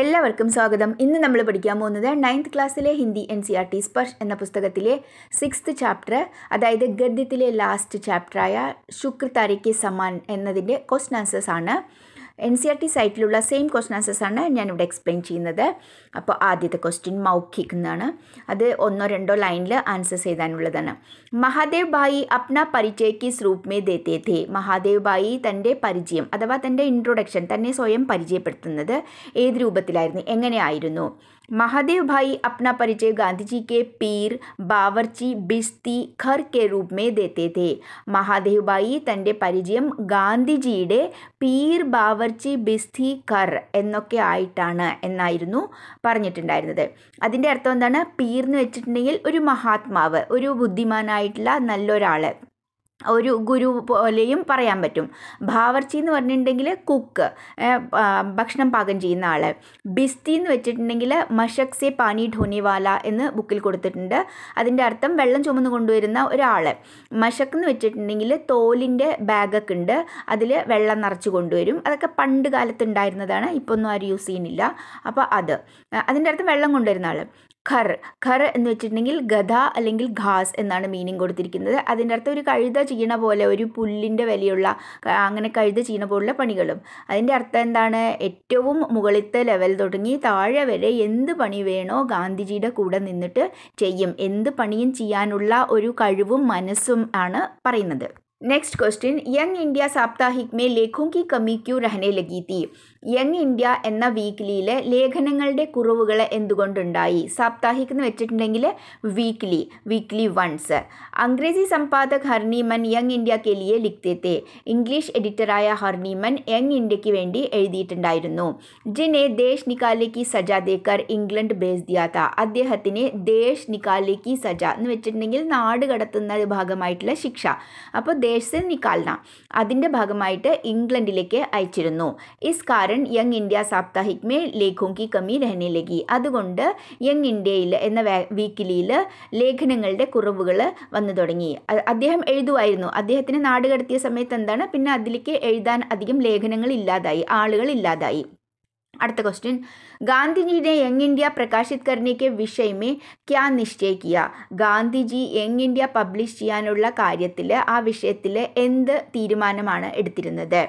എല്ലാവർക്കും സ്വാഗതം ഇന്ന് നമ്മൾ പഠിക്കാൻ പോകുന്നത് നയൻത് ക്ലാസ്സിലെ Hindi N C R e T Sparsh എന്ന പുസ്തകത്തിലെ സിക്സ്ത് ചാപ്റ്റർ അതായത് ഗദ്യത്തിലെ ലാസ്റ്റ് ചാപ്റ്ററായ ശുക്ര താരിക്ക് സമാൻ എന്നതിൻ്റെ ക്വസ്റ്റൻ ആൻസേഴ്സ് ആണ് എൻ സി ആർ ടി സൈറ്റിലുള്ള സെയിം ക്വസ്റ്റൻ ആണ് ഞാനിവിടെ എക്സ്പ്ലെയിൻ ചെയ്യുന്നത് അപ്പോൾ ആദ്യത്തെ ക്വസ്റ്റ്യൻ മൗഖിക് എന്നാണ് അത് ഒന്നോ രണ്ടോ ലൈനിൽ ആൻസേഴ്സ് ചെയ്താനുള്ളതാണ് മഹാദേവ് ഭായി അപ്ന പരിചയക്ക് സ്വരൂപ് മേ ദേത്തേ തേ മഹാദേവ് ഭായി തൻ്റെ പരിചയം അഥവാ തൻ്റെ ഇൻട്രൊഡക്ഷൻ തന്നെ സ്വയം പരിചയപ്പെടുത്തുന്നത് ഏത് രൂപത്തിലായിരുന്നു എങ്ങനെയായിരുന്നു महादेव भाई अपना परिचय गांधी जी के पीर बावर्ची ബിസ്തി ഖർ കെ രൂപ് മേ ദേത്തെ തേ മഹാദേവ് ഭായി തൻ്റെ പരിചയം ഗാന്ധിജിയുടെ പീർ ബാവർച്ചി ബിസ്തി ഖർ എന്നൊക്കെ ആയിട്ടാണ് എന്നായിരുന്നു പറഞ്ഞിട്ടുണ്ടായിരുന്നത് അതിൻ്റെ അർത്ഥം എന്താണ് പീർ എന്ന് വെച്ചിട്ടുണ്ടെങ്കിൽ ഒരു മഹാത്മാവ് ഒരു ബുദ്ധിമാനായിട്ടുള്ള നല്ലൊരാൾ ഒരു ഗുരു പോലെയും പറയാൻ പറ്റും ഭാവർച്ചി എന്ന് പറഞ്ഞിട്ടുണ്ടെങ്കിൽ കുക്ക് ഭക്ഷണം പാകം ചെയ്യുന്ന ആൾ ബിസ്തി എന്ന് വെച്ചിട്ടുണ്ടെങ്കിൽ മഷക് സെ പാനി ധോനിവാല എന്ന് ബുക്കിൽ കൊടുത്തിട്ടുണ്ട് അതിൻ്റെ അർത്ഥം വെള്ളം ചുമന്ന് കൊണ്ടുവരുന്ന ഒരാൾ മഷക്ക് എന്ന് വെച്ചിട്ടുണ്ടെങ്കിൽ തോലിൻ്റെ ബാഗൊക്കെ ഉണ്ട് അതിൽ വെള്ളം നിറച്ച് കൊണ്ടുവരും അതൊക്കെ പണ്ട് കാലത്ത് ഉണ്ടായിരുന്നതാണ് ഇപ്പോൾ ഒന്നും ആരും യൂസ് ചെയ്യുന്നില്ല അപ്പോൾ അത് അതിൻ്റെ അർത്ഥം വെള്ളം കൊണ്ടുവരുന്ന ആൾ ഖർ ഖർ എന്ന് വെച്ചിട്ടുണ്ടെങ്കിൽ ഗധ അല്ലെങ്കിൽ ഘാസ് എന്നാണ് മീനിങ് കൊടുത്തിരിക്കുന്നത് അതിൻ്റെ അർത്ഥം ഒരു കഴുത ചെയ്യണ പോലെ ഒരു പുല്ലിൻ്റെ വിലയുള്ള അങ്ങനെ കഴുത ചെയ്യണ പോലുള്ള പണികളും അതിൻ്റെ അർത്ഥം എന്താണ് ഏറ്റവും മുകളിലത്തെ ലെവൽ തുടങ്ങി താഴെ വരെ എന്ത് പണി വേണോ ഗാന്ധിജിയുടെ കൂടെ നിന്നിട്ട് ചെയ്യും എന്ത് പണിയും ചെയ്യാനുള്ള ഒരു കഴിവും മനസ്സും ആണ് പറയുന്നത് നെക്സ്റ്റ് क्वेश्चन यंग इंडिया साप्ताहिक में लेखों की कमी क्यों रहने लगी थी യങ് ഇന്ത്യ എന്ന വീക്കിലിയിലെ ലേഖനങ്ങളുടെ കുറവുകൾ എന്തുകൊണ്ടുണ്ടായി സാപ്താഹിക് എന്ന് വെച്ചിട്ടുണ്ടെങ്കിൽ വീക്ക്ലി വീക്ക്ലി വൺസ് അംഗ്രേസി സമ്പാദക് ഹർണിമൻ യങ് ഇന്ത്യ കെലിയെ ലിഖ്തത്തെ ഇംഗ്ലീഷ് എഡിറ്ററായ ഹർണിമൻ യങ് ഇന്ത്യക്ക് വേണ്ടി എഴുതിയിട്ടുണ്ടായിരുന്നു ജിനെ ദേശ് നിക്കാലേക്ക് സജ ഇംഗ്ലണ്ട് ബേസ് ദിയാത്ത അദ്ദേഹത്തിന് ദേശ് നിക്കാലേക്ക് സജ എന്ന് വെച്ചിട്ടുണ്ടെങ്കിൽ നാട് കടത്തുന്ന ഭാഗമായിട്ടുള്ള ശിക്ഷ അപ്പോൾ ദേശ് നിക്കാൽന അതിൻ്റെ ഭാഗമായിട്ട് ഇംഗ്ലണ്ടിലേക്ക് അയച്ചിരുന്നു ഇസ് കാരൻ കാരണം യങ് ഇന്ത്യ സാപ്താഹിക് മേ ലേഖോങ്കി കമ്മി രഹനെ ലഗി അതുകൊണ്ട് യങ് ഇന്ത്യയിൽ എന്ന വീക്കിലിയിൽ ലേഖനങ്ങളുടെ കുറവുകൾ വന്നു തുടങ്ങി അദ്ദേഹം എഴുതുമായിരുന്നു അദ്ദേഹത്തിന് നാട് കടത്തിയ സമയത്ത് എന്താണ് പിന്നെ അതിലേക്ക് എഴുതാൻ അധികം ലേഖനങ്ങൾ ഇല്ലാതായി ആളുകൾ ഇല്ലാതായി അടുത്ത ക്വസ്റ്റ്യൻ ഗാന്ധിജിയുടെ യങ് ഇന്ത്യ പ്രകാശിത് करने വിഷയമേ ക്യാ നിശ്ചയ ഗാന്ധിജി യങ് ഇന്ത്യ പബ്ലിഷ് ചെയ്യാനുള്ള കാര്യത്തിൽ ആ വിഷയത്തിൽ എന്ത് തീരുമാനമാണ് എടുത്തിരുന്നത്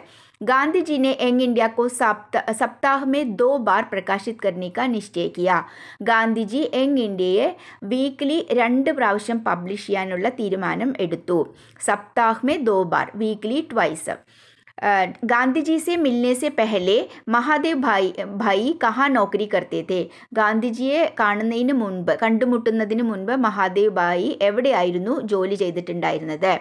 गांधी जी ने यंग इंडिया को सप्ताह सप्ताह में दो बार പ്രകാശിത് കർണിക്ക നിശ്ചയിക്കുക ഗാന്ധിജി യങ് ഇന്ത്യയെ വീക്ക്ലി രണ്ട് പ്രാവശ്യം പബ്ലിഷ് ചെയ്യാനുള്ള തീരുമാനം എടുത്തു സപ്താഹ് മേ ദോ ബാർ വീക്ക്ലി ട്വൈസ് ഗാന്ധിജി जी മിൽനെ मिलने से മഹാദേവ് ഭായി ഭായി കഹാ നോക്കരി കർത്തേ തേ ഗാന്ധിജിയെ കാണുന്നതിന് മുൻപ് കണ്ടുമുട്ടുന്നതിന് മുൻപ് മഹാദേവ് ഭായി എവിടെയായിരുന്നു ജോലി ചെയ്തിട്ടുണ്ടായിരുന്നത്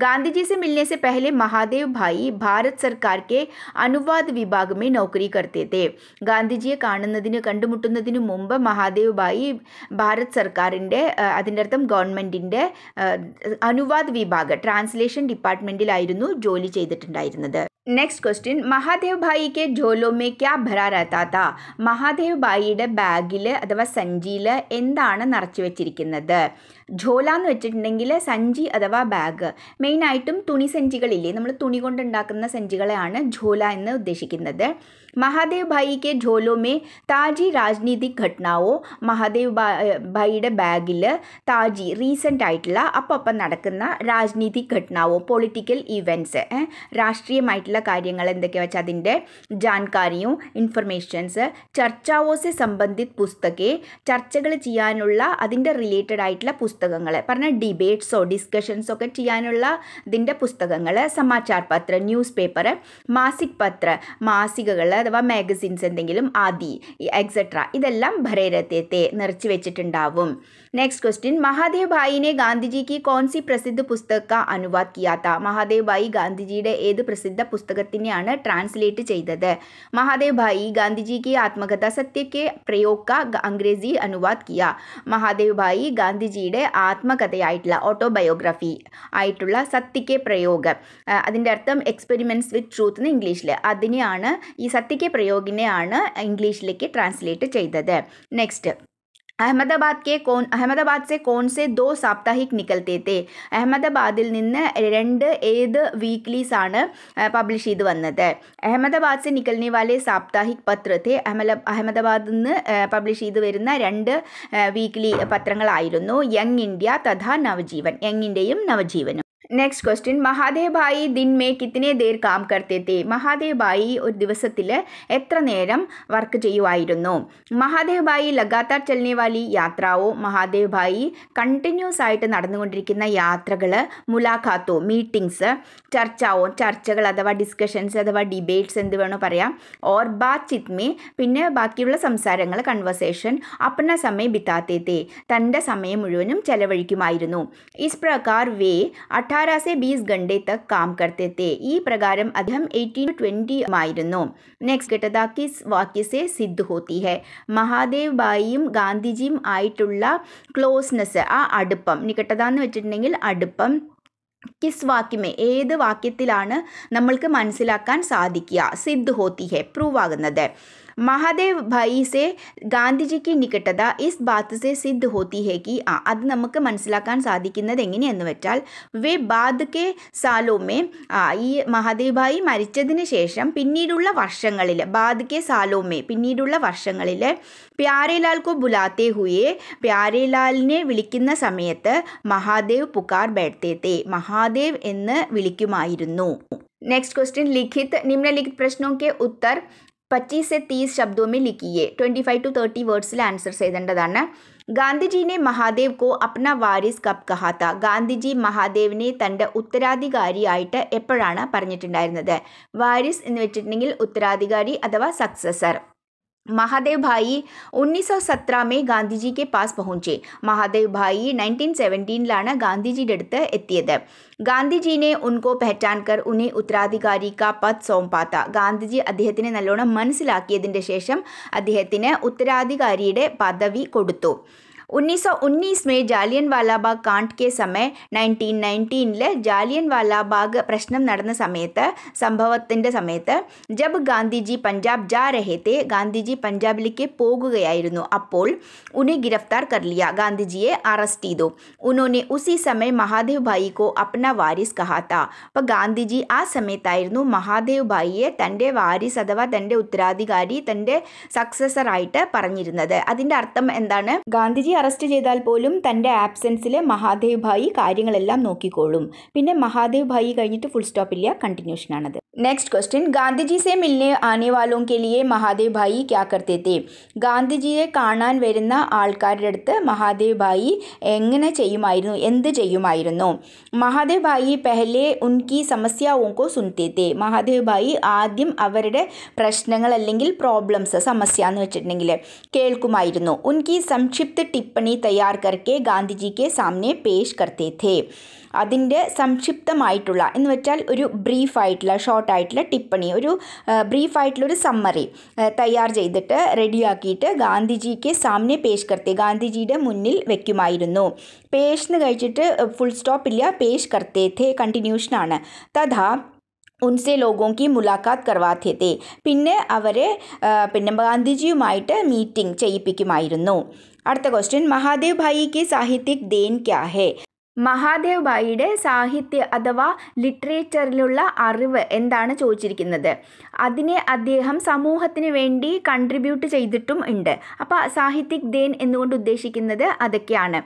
गांधी जी से मिलने से पहले महादेव भाई भारत सरकार के അനുവാദ് വിഭാഗ് മേ നൗക്കരി കർത്തേ തേ ഗാന്ധിജിയെ കാണുന്നതിന് കണ്ടുമുട്ടുന്നതിന് മുമ്പ് മഹാദേവ് ഭായി ഭാരത് സർക്കാരിൻ്റെ അതിൻ്റെ അർത്ഥം ഗവൺമെൻറ്റിൻ്റെ അനുവാദ് വിഭാഗ് ട്രാൻസ്ലേഷൻ ഡിപ്പാർട്ട്മെൻറ്റിലായിരുന്നു ജോലി ചെയ്തിട്ടുണ്ടായിരുന്നത് നെക്സ്റ്റ് ക്വസ്റ്റ്യൻ മഹാദേവ് ഭായിക്ക് ജോലോമേ ക്യാ ഭരാരത്താത്ത മഹാദേവ് ഭായിയുടെ ബാഗിൽ അഥവാ സഞ്ചിയിൽ എന്താണ് നിറച്ചു വെച്ചിരിക്കുന്നത് ഝോല എന്ന് വെച്ചിട്ടുണ്ടെങ്കിൽ സഞ്ചി അഥവാ ബാഗ് മെയിനായിട്ടും തുണി സഞ്ചികളില്ലേ നമ്മൾ തുണി കൊണ്ടുണ്ടാക്കുന്ന സഞ്ചികളെയാണ് ഝോല എന്ന് ഉദ്ദേശിക്കുന്നത് മഹാദേവ് ഭായിക്ക് કે ઢોલોમે താജി രാജനീതിക് ഘടനാവോ മഹാദേവ് ഭായിയുടെ ബാഗിൽ താജി റീസെൻ്റ് ആയിട്ടുള്ള അപ്പം അപ്പം നടക്കുന്ന രാജനീതിക് ഘടനാവോ പൊളിറ്റിക്കൽ ഇവൻറ്റ്സ് രാഷ്ട്രീയമായിട്ടുള്ള കാര്യങ്ങൾ എന്തൊക്കെയാ വെച്ചാൽ അതിൻ്റെ ജാൻകാരിയും ഇൻഫർമേഷൻസ് ചർച്ചാവോസെ സംബന്ധിത് പുസ്തകെ ചർച്ചകൾ ചെയ്യാനുള്ള അതിൻ്റെ റിലേറ്റഡ് ആയിട്ടുള്ള പുസ്തകങ്ങൾ പറഞ്ഞാൽ ഡിബേറ്റ്സോ ഡിസ്കഷൻസോ ഒക്കെ ചെയ്യാനുള്ള ഇതിൻ്റെ പുസ്തകങ്ങൾ സമാചാർ പത്ര ന്യൂസ് പേപ്പർ മാസിക് പത്ര മാസികകൾ അഥവാ മാഗസിൻസ് എന്തെങ്കിലും ആദി എക്സെട്ര ഇതെല്ലാം ഭരേരത്യത്തെ നിറച്ചു വെച്ചിട്ടുണ്ടാവും നെക്സ്റ്റ് ക്വസ്റ്റ്യൻ മഹാദേവ് ഭായിനെ ഗാന്ധിജിക്ക് കോൺസി പ്രസിദ്ധ പുസ്തക അനുവാദ് കിയാത്ത മഹാദേവ് ഭായി ഗാന്ധിജിയുടെ ഏത് പ്രസിദ്ധ പുസ്തകത്തിനെയാണ് ട്രാൻസ്ലേറ്റ് ചെയ്തത് മഹാദേവ് ഭായി ഗാന്ധിജിക്ക് ആത്മകഥ സത്യക്ക് പ്രയോഗ അംഗ്രേജി അനുവാദ് കിയ മഹാദേവ് ഭായി ഗാന്ധിജിയുടെ ആത്മകഥയായിട്ടുള്ള ഓട്ടോബയോഗ്രഫി ആയിട്ടുള്ള സത്യക്ക് പ്രയോഗം അതിൻ്റെ അർത്ഥം എക്സ്പെരിമെൻറ്റ്സ് വിത്ത് ട്രൂത്ത് എന്ന് ഇംഗ്ലീഷിൽ അതിനെയാണ് ഈ സത്യ കാർത്തിക പ്രയോഗിനെയാണ് ഇംഗ്ലീഷിലേക്ക് ട്രാൻസ്ലേറ്റ് ചെയ്തത് നെക്സ്റ്റ് അഹമ്മദാബാദ് കെ കോൺ അഹമ്മദാബാദ് സെ കോൺസെ ദോ സാപ്താഹിക് നിക്കൽത്തേത്തെ അഹമ്മദാബാദിൽ നിന്ന് രണ്ട് ഏത് വീക്ക്ലീസാണ് പബ്ലിഷ് ചെയ്ത് വന്നത് അഹമ്മദാബാദ് സെ നിക്കൽനെ വാലെ സാപ്താഹിക് പത്രത്തെ തേ അഹമ്മദ അഹമ്മദാബാദിൽ നിന്ന് പബ്ലിഷ് ചെയ്ത് വരുന്ന രണ്ട് വീക്ക്ലി പത്രങ്ങളായിരുന്നു യങ് ഇന്ത്യ തഥാ നവജീവൻ യങ്ങിൻ്റെയും നവജീവനും നെക്സ്റ്റ് ക്വസ്റ്റ്യൻ മഹാദേവ് ഭായി ദിൻമേ കിത്തിനെ ദേർ കാം കർത്തേത്തെ ഭായി ഒരു ദിവസത്തിൽ എത്ര നേരം വർക്ക് ചെയ്യുമായിരുന്നു ഭായി ലഗാത്താർ ചലനേവാലി യാത്രാവോ മഹാദേവ് ഭായി കണ്ടിന്യൂസ് ആയിട്ട് നടന്നുകൊണ്ടിരിക്കുന്ന യാത്രകൾ മുലാഖാത്തോ മീറ്റിങ്സ് ചർച്ചാവോ ചർച്ചകൾ അഥവാ ഡിസ്കഷൻസ് അഥവാ ഡിബേറ്റ്സ് എന്ത് വേണോ പറയാം ഓർ ചിത്മേ പിന്നെ ബാക്കിയുള്ള സംസാരങ്ങൾ കൺവെർസേഷൻ അപ്പന സമയം ബിത്താത്തേത്തെ തൻ്റെ സമയം മുഴുവനും ചെലവഴിക്കുമായിരുന്നു ഇസ് പ്രകാർ വേ അഠാ 18 20 ಗಂಟೆ ತಕ್ ಕಾಮ್ ಕರ್ತೆ ಈ ಪ್ರಕಾರ ಅಧಮ್ ಏಯ್ಟೀನ್ ಟ್ವೆಂಟಿ ಆയിരുന്നു നെക്സ്റ്റ് കിട്ടുന്ന കിസ് വാക്യസെ സിദ്ധ് ഹോത്തി ഹെ മഹാദേവ് ബായിയും ഗാന്ധിജിയും ആയിട്ടുള്ള ക്ലോസ്നെസ് ആ അടുപ്പം ഇനി വെച്ചിട്ടുണ്ടെങ്കിൽ അടുപ്പം കിസ് വാക്യമേ ഏത് വാക്യത്തിലാണ് നമ്മൾക്ക് മനസ്സിലാക്കാൻ സാധിക്കുക സിദ്ധ് ഹോത്തി ഹെ പ്രൂവ് ആകുന്നത് മഹാദേവ് ഭായി സെ ഗാന്ധിജിക്ക് നികട്ടത ഇസ് ബാത്ത് സെ സിദ്ധ് ഹോത്തി ഹെ കി ആ അത് നമുക്ക് മനസ്സിലാക്കാൻ സാധിക്കുന്നത് എങ്ങനെയെന്ന് വെച്ചാൽ വേ ബാദ് കെ സാലോമേ ഈ മഹാദേവ് ഭായി മരിച്ചതിന് ശേഷം പിന്നീടുള്ള വർഷങ്ങളിൽ ബാദ് കെ സാലോമേ പിന്നീടുള്ള വർഷങ്ങളിൽ പ്യാരേലാൽ കോ ബുലാത്തെ ഹുയെ പ്യാരേലാലിനെ വിളിക്കുന്ന സമയത്ത് മഹാദേവ് പുക്കാർ ബേഡ്ത്തേത്തേ മഹാദേവ് എന്ന് വിളിക്കുമായിരുന്നു നെക്സ്റ്റ് ക്വസ്റ്റ്യൻ ലിഖിത് നിമ്നലിഖിത് പ്രശ്നോം ഉത്തർ പച്ചീസ് സെ തീസ് शब्दों में ട്വൻറ്റി ഫൈവ് ടു തേർട്ടി വേർഡ്സിൽ ആൻസർ ചെയ്തേണ്ടതാണ് ഗാന്ധിജീനെ മഹാദേവ് കോ അപ്ന വാരിസ് കപ്പ് കഹാത്ത ഗാന്ധിജി മഹാദേവിനെ തൻ്റെ ഉത്തരാധികാരിയായിട്ട് എപ്പോഴാണ് പറഞ്ഞിട്ടുണ്ടായിരുന്നത് വാരിസ് എന്ന് വെച്ചിട്ടുണ്ടെങ്കിൽ ഉത്തരാധികാരി അഥവാ സക്സസർ महादेव भाई 1917 में गांधीजी के पास पहुंचे महादेव भाई 1917 लाना गांधी जी डरते गांधी जी ने उनको पहचान कर उन्हें उत्तराधिकारी का पद सौंपा था गांधी जी अद्हति नलोण मनसमें अद्हति उत्तराधिकारी पदवी को 1919 में ജാലിയൻവാലാ ബാഗ് കാണ്ട് കെ സമയ നയൻറ്റീൻ നയൻറ്റീനിൽ ജാലിയൻവാലാ ബാഗ് പ്രശ്നം നടന്ന സമയത്ത് സംഭവത്തിൻ്റെ സമയത്ത് ജബ് ഗാന്ധിജി പഞ്ചാബ് ജാ രഹത്തെ ഗാന്ധിജി പഞ്ചാബിലേക്ക് പോകുകയായിരുന്നു അപ്പോൾ ഉനെ ഗിരഫ്താർ കർ ലിയ ഗാന്ധിജിയെ അറസ്റ്റ് ചെയ്തു ഉനോനെ ഉസി സമയ മഹാദേവ് ഭായി കോ അപ്ന വാരിസ് കഹാത്ത അപ്പോൾ ഗാന്ധിജി ആ സമയത്തായിരുന്നു മഹാദേവ് ഭായിയെ തൻ്റെ വാരിസ് അഥവാ തൻ്റെ ഉത്തരാധികാരി തൻ്റെ സക്സസറായിട്ട് പറഞ്ഞിരുന്നത് അതിൻ്റെ അർത്ഥം എന്താണ് ഗാന്ധിജി അറസ്റ്റ് ചെയ്താൽ പോലും തൻ്റെ ആബ്സെൻസിൽ മഹാദേവ് ഭായി കാര്യങ്ങളെല്ലാം നോക്കിക്കോളും പിന്നെ മഹാദേവ് ഭായി കഴിഞ്ഞിട്ട് ഫുൾ സ്റ്റോപ്പ് ഇല്ല കണ്ടിന്യൂഷൻ ആണത് क्वेश्चन ക്വസ്റ്റ്യൻ ഗാന്ധിജി से मिलने आने वालों के लिए महादेव भाई क्या करते थे കാണാൻ വരുന്ന ആൾക്കാരുടെ അടുത്ത് മഹാദേവ് ഭായി എങ്ങനെ ചെയ്യുമായിരുന്നു എന്ത് ചെയ്യുമായിരുന്നു മഹാദേവ് ഭായി പെഹലെ ഉൻകി സമസ്യാവുക്കോ സുൻതേത്തെ മഹാദേവ് ഭായി ആദ്യം അവരുടെ പ്രശ്നങ്ങൾ അല്ലെങ്കിൽ പ്രോബ്ലംസ് സമസ്യ എന്ന് വെച്ചിട്ടുണ്ടെങ്കിൽ കേൾക്കുമായിരുന്നു ഉൻകി സംക്ഷിപ്ത ടിപ്പ് ടിപ്പണി തയ്യാർ करके ഗാന്ധി സാമനെ പേഷ് കർത്തേ അതിൻ്റെ സംക്ഷിപ്തമായിട്ടുള്ള എന്ന് വെച്ചാൽ ഒരു ബ്രീഫായിട്ടുള്ള ഷോർട്ടായിട്ടുള്ള ടിപ്പണി ഒരു ബ്രീഫായിട്ടുള്ളൊരു സമ്മറി തയ്യാർ ചെയ്തിട്ട് റെഡിയാക്കിയിട്ട് ഗാന്ധിജിക്ക് സാമനെ പേഷ് കർത്തേ ഗാന്ധിജിയുടെ മുന്നിൽ വെക്കുമായിരുന്നു പേഷ്ന്ന് കഴിച്ചിട്ട് ഫുൾ സ്റ്റോപ്പ് ഇല്ല പേഷ് കർത്തേ കണ്ടിന്യൂഷനാണ് തഥാ ഉൻസെ ലോകോങ്കി മുലാഖാത്ത് കർവാത്തേത്തെ പിന്നെ അവരെ പിന്നെ ഗാന്ധിജിയുമായിട്ട് മീറ്റിംഗ് ചെയ്യിപ്പിക്കുമായിരുന്നു അടുത്ത ക്വസ്റ്റ്യൻ മഹാദേവ് ഭായിക്ക് സാഹിത്യക് ദേൻ ക്യാ ഹേ മഹാദേവ് ഭായിയുടെ സാഹിത്യ അഥവാ ലിറ്ററേച്ചറിലുള്ള അറിവ് എന്താണ് ചോദിച്ചിരിക്കുന്നത് അതിനെ അദ്ദേഹം സമൂഹത്തിന് വേണ്ടി കൺട്രിബ്യൂട്ട് ചെയ്തിട്ടും ഉണ്ട് അപ്പോൾ സാഹിത്യക് ദേൻ എന്നുകൊണ്ട് ഉദ്ദേശിക്കുന്നത് അതൊക്കെയാണ്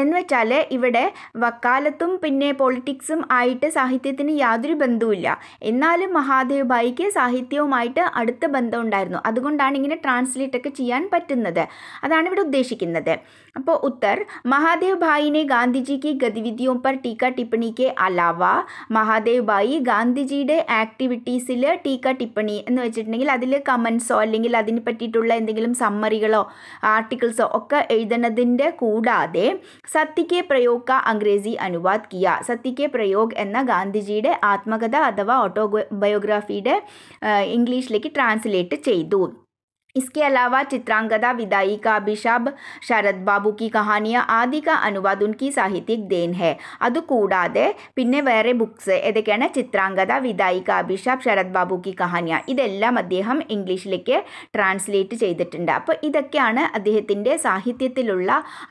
എന്ന് വെച്ചാൽ ഇവിടെ വക്കാലത്തും പിന്നെ പൊളിറ്റിക്സും ആയിട്ട് സാഹിത്യത്തിന് യാതൊരു ബന്ധവുമില്ല എന്നാലും മഹാദേവ് ബായിക്ക് സാഹിത്യവുമായിട്ട് അടുത്ത ബന്ധം ഉണ്ടായിരുന്നു അതുകൊണ്ടാണ് ഇങ്ങനെ ട്രാൻസ്ലേറ്റൊക്കെ ചെയ്യാൻ പറ്റുന്നത് അതാണ് ഇവിടെ ഉദ്ദേശിക്കുന്നത് അപ്പോൾ ഉത്തർ മഹാദേവ് भाई ने गांधी जी की गतिविधियों पर टीका टिप्पणी के അലാവ മഹാദേവ് ഭായി ഗാന്ധിജിയുടെ ആക്ടിവിറ്റീസിൽ ടീക്ക ടിപ്പണി എന്ന് വെച്ചിട്ടുണ്ടെങ്കിൽ അതിൽ കമൻസോ അല്ലെങ്കിൽ അതിനെ പറ്റിയിട്ടുള്ള എന്തെങ്കിലും സമ്മറികളോ ആർട്ടിക്കിൾസോ ഒക്കെ എഴുതണതിൻ്റെ കൂടാതെ സത്യക്കെ പ്രയോഗ ക അംഗ്രേസി അനുവാദ് കിയ സത്യക്കെ പ്രയോഗ് എന്ന ഗാന്ധിജിയുടെ ആത്മകഥ അഥവാ ഓട്ടോ ബയോഗ്രാഫിയുടെ ഇംഗ്ലീഷിലേക്ക് ട്രാൻസ്ലേറ്റ് ചെയ്തു इसके अलावा चित्रांगदा विदाई का अभिशाप ശരത് ബാബു കി കഹാനിയ ആദി ക അനുവാദ് ഉൻകി സാഹിത്യക് ദേൻ ഹെ അതുകൂടാതെ പിന്നെ വേറെ ബുക്സ് ഏതൊക്കെയാണ് ചിത്രാംഗത വിദായി ക അഭിഷാപ് ശരത് ബാബു കി കഹാനിയ ഇതെല്ലാം അദ്ദേഹം ഇംഗ്ലീഷിലേക്ക് ട്രാൻസ്ലേറ്റ് ചെയ്തിട്ടുണ്ട് അപ്പോൾ ഇതൊക്കെയാണ് അദ്ദേഹത്തിൻ്റെ സാഹിത്യത്തിലുള്ള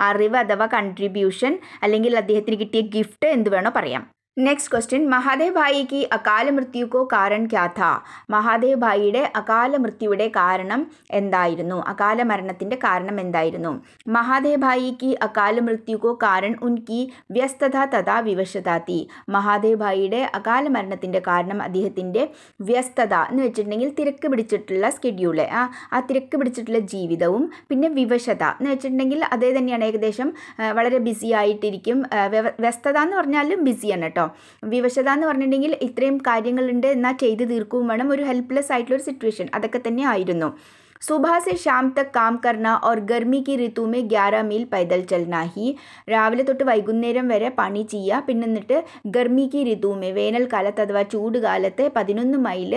അറിവ് അഥവാ കൺട്രിബ്യൂഷൻ അല്ലെങ്കിൽ അദ്ദേഹത്തിന് കിട്ടിയ ഗിഫ്റ്റ് എന്ത് വേണോ പറയാം നെക്സ്റ്റ് क्वेश्चन മഹാദേവ് ഭായിക്ക് അകാല മൃത്യുക്കോ കാരണം ക്യാ മഹാദേവ് ഭായിയുടെ അകാല മൃത്യുവിടെ കാരണം എന്തായിരുന്നു അകാല മരണത്തിൻ്റെ കാരണം എന്തായിരുന്നു മഹാദേവ് ഭായിക്ക് അകാല മൃത്യുക്കോ കാരണം ഉൻകി വ്യസ്തത തഥാ വിവശത മഹാദേവ് ഭായിയുടെ അകാല മരണത്തിൻ്റെ കാരണം അദ്ദേഹത്തിൻ്റെ വ്യസ്തത എന്ന് വെച്ചിട്ടുണ്ടെങ്കിൽ തിരക്ക് പിടിച്ചിട്ടുള്ള സ്കെഡ്യൂള് ആ ആ തിരക്ക് പിടിച്ചിട്ടുള്ള ജീവിതവും പിന്നെ വിവശത എന്ന് വെച്ചിട്ടുണ്ടെങ്കിൽ അതേ തന്നെയാണ് ഏകദേശം വളരെ ബിസി ആയിട്ടിരിക്കും വ്യസ്തത എന്ന് പറഞ്ഞാലും ബിസിയാണ് കേട്ടോ വിവശത എന്ന് പറഞ്ഞിട്ടുണ്ടെങ്കിൽ ഇത്രയും കാര്യങ്ങളുണ്ട് എന്നാൽ ചെയ്ത് തീർക്കുകയും വേണം ഒരു ഹെൽപ്ലെസ് ആയിട്ടുള്ള ഒരു സിറ്റുവേഷൻ അതൊക്കെ തന്നെ ആയിരുന്നു സുഭാസ് से തക് കാം കർണ ഓർ ഗർമി കി ഋതുമേ ऋतु ഗ്യാരാ മീൽ പൈതൽ ചൽനാഹി രാവിലെ തൊട്ട് വൈകുന്നേരം വരെ പണി ചെയ്യുക പിന്നെ എന്നിട്ട് കി ഋതുമേ വേനൽക്കാലത്ത് അഥവാ ചൂടുകാലത്ത് പതിനൊന്ന് മൈൽ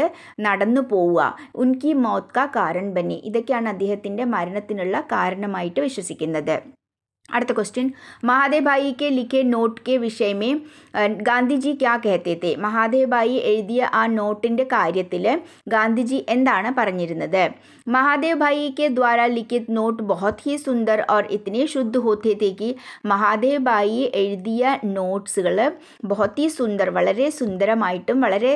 നടന്നു പോവുക ഉൻകി മോത്ക കാരൺ ബനി ഇതൊക്കെയാണ് അദ്ദേഹത്തിൻ്റെ മരണത്തിനുള്ള കാരണമായിട്ട് വിശ്വസിക്കുന്നത് അടുത്ത क्वेश्चन महादेव भाई के लिखे നോട്ട് കെ വിഷയമേ ഗാന്ധിജി ക്യാ കഹത്തേത്തെ ഭായി എഴുതിയ ആ നോട്ടിൻ്റെ കാര്യത്തിൽ ഗാന്ധിജി എന്താണ് പറഞ്ഞിരുന്നത് മഹാദേവ് കെ ദ്വാര ലിഖിത് നോട്ട് ബഹുത് ഹി സുന്ദർ ഓർ ഇത്തിനെ ശുദ്ധ ഹോത്തേ തേക്ക് മഹാദേവ്ഭായി എഴുതിയ നോട്ട്സുകൾ ബഹുത് ഹി സുന്ദർ വളരെ സുന്ദരമായിട്ടും വളരെ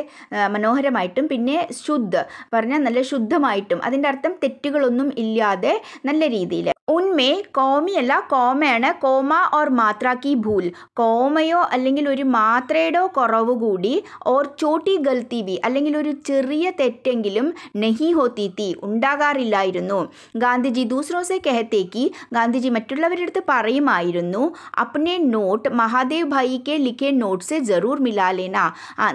മനോഹരമായിട്ടും പിന്നെ ശുദ്ധ പറഞ്ഞാൽ നല്ല ശുദ്ധമായിട്ടും അതിൻ്റെ അർത്ഥം തെറ്റുകളൊന്നും ഇല്ലാതെ നല്ല രീതിയിൽ ഉന്മേ കോമിയല്ല കോമയാണ് കോമ ഓർ മാത്രാക്കി ഭൂൽ കോമയോ അല്ലെങ്കിൽ ഒരു മാത്രയുടെയോ കുറവ് കൂടി ഓർ ചോട്ടി ഗൽത്തി ബി അല്ലെങ്കിൽ ഒരു ചെറിയ തെറ്റെങ്കിലും നെഹി ഹോത്തി തീ ഉണ്ടാകാറില്ലായിരുന്നു ഗാന്ധിജി ദൂസ്രോസെ കെഹത്തേക്ക് ഗാന്ധിജി മറ്റുള്ളവരുടെ അടുത്ത് പറയുമായിരുന്നു അപ്നെ നോട്ട് മഹാദേവ് ഭായിക്ക് ലിഖേ നോട്ട്സ് ജറൂർ മിലാലേന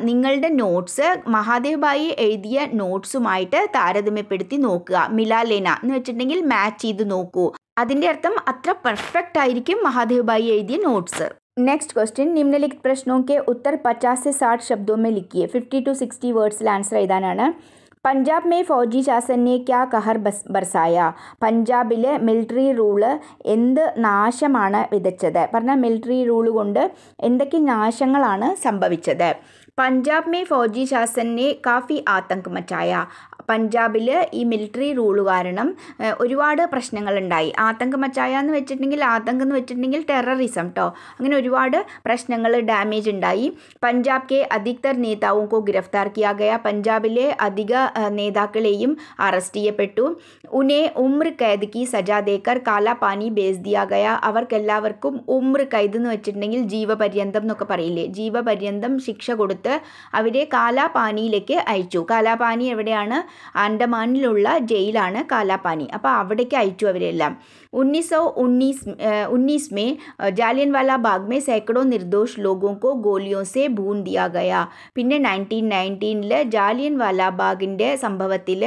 നിങ്ങളുടെ നോട്ട്സ് മഹാദേവ് ഭായി എഴുതിയ നോട്ട്സുമായിട്ട് താരതമ്യപ്പെടുത്തി നോക്കുക മിലാലേന എന്ന് വെച്ചിട്ടുണ്ടെങ്കിൽ മാച്ച് ചെയ്ത് നോക്കൂ അതിന്റെ അർത്ഥം അത്ര പെർഫെക്റ്റ് ആയിരിക്കും മഹാദേവ് ബായി എഴുതിയ നോട്ട്സ് നെക്സ്റ്റ് क्वेश्चन निम्नलिखित प्रश्नों के उत्तर 50 से 60 शब्दों में लिखिए 50 टू 60 എഴുതാനാണ് പഞ്ചാബ് മേ ഫൗജി ശാസനെ ക്യാ കഹർ ബസ് ബർസായ പഞ്ചാബിലെ മിലിറ്ററി റൂള് എന്ത് നാശമാണ് വിതച്ചത് പറഞ്ഞാൽ മിലിറ്ററി റൂള് കൊണ്ട് എന്തൊക്കെ നാശങ്ങളാണ് സംഭവിച്ചത് പഞ്ചാബ് മേ ഫൗജി ശാസനെ കാഫി ആതങ്ക് മച്ചായ പഞ്ചാബിൽ ഈ മിലിറ്ററി റൂൾ കാരണം ഒരുപാട് പ്രശ്നങ്ങളുണ്ടായി ആതങ്കം മച്ചായ എന്ന് വെച്ചിട്ടുണ്ടെങ്കിൽ ആതങ്കം എന്ന് വെച്ചിട്ടുണ്ടെങ്കിൽ ടെററിസം കേട്ടോ അങ്ങനെ ഒരുപാട് പ്രശ്നങ്ങൾ ഡാമേജ് ഉണ്ടായി പഞ്ചാബ് കെ അധികതർ നേതാവും കോ ഗിരഫ്താർ പഞ്ചാബിലെ അധിക നേതാക്കളെയും അറസ്റ്റ് ചെയ്യപ്പെട്ടു ഉനെ ഉമ്ര കൈദ് കി സജ ദേക്കർ കാല പാനി ബേസ് അവർക്കെല്ലാവർക്കും ഉമ്ര കൈദ് എന്ന് വെച്ചിട്ടുണ്ടെങ്കിൽ ജീവപര്യന്തം എന്നൊക്കെ പറയില്ലേ ജീവപര്യന്തം ശിക്ഷ കൊടുത്ത് അവരെ കാലാപാനിയിലേക്ക് അയച്ചു കാലാപാനി എവിടെയാണ് ആൻഡമാനിലുള്ള ജയിലാണ് കാലാപാനി അപ്പോൾ അവിടേക്ക് അയച്ചു അവരെല്ലാം उन्नीस ഉന്നീസ് ഉന്നീസ് മേ ജാലിയൻ जालियनवाला ബാഗ് മേ സേക്കഡോ നിർദോഷ് ലോകോക്കോ ഗോലിയോ ഭൂൻ ദിയ ഗയ പിന്നെ നയൻറ്റീൻ നയൻറ്റീനിൽ ജാലിയൻ ബാഗിൻ്റെ സംഭവത്തിൽ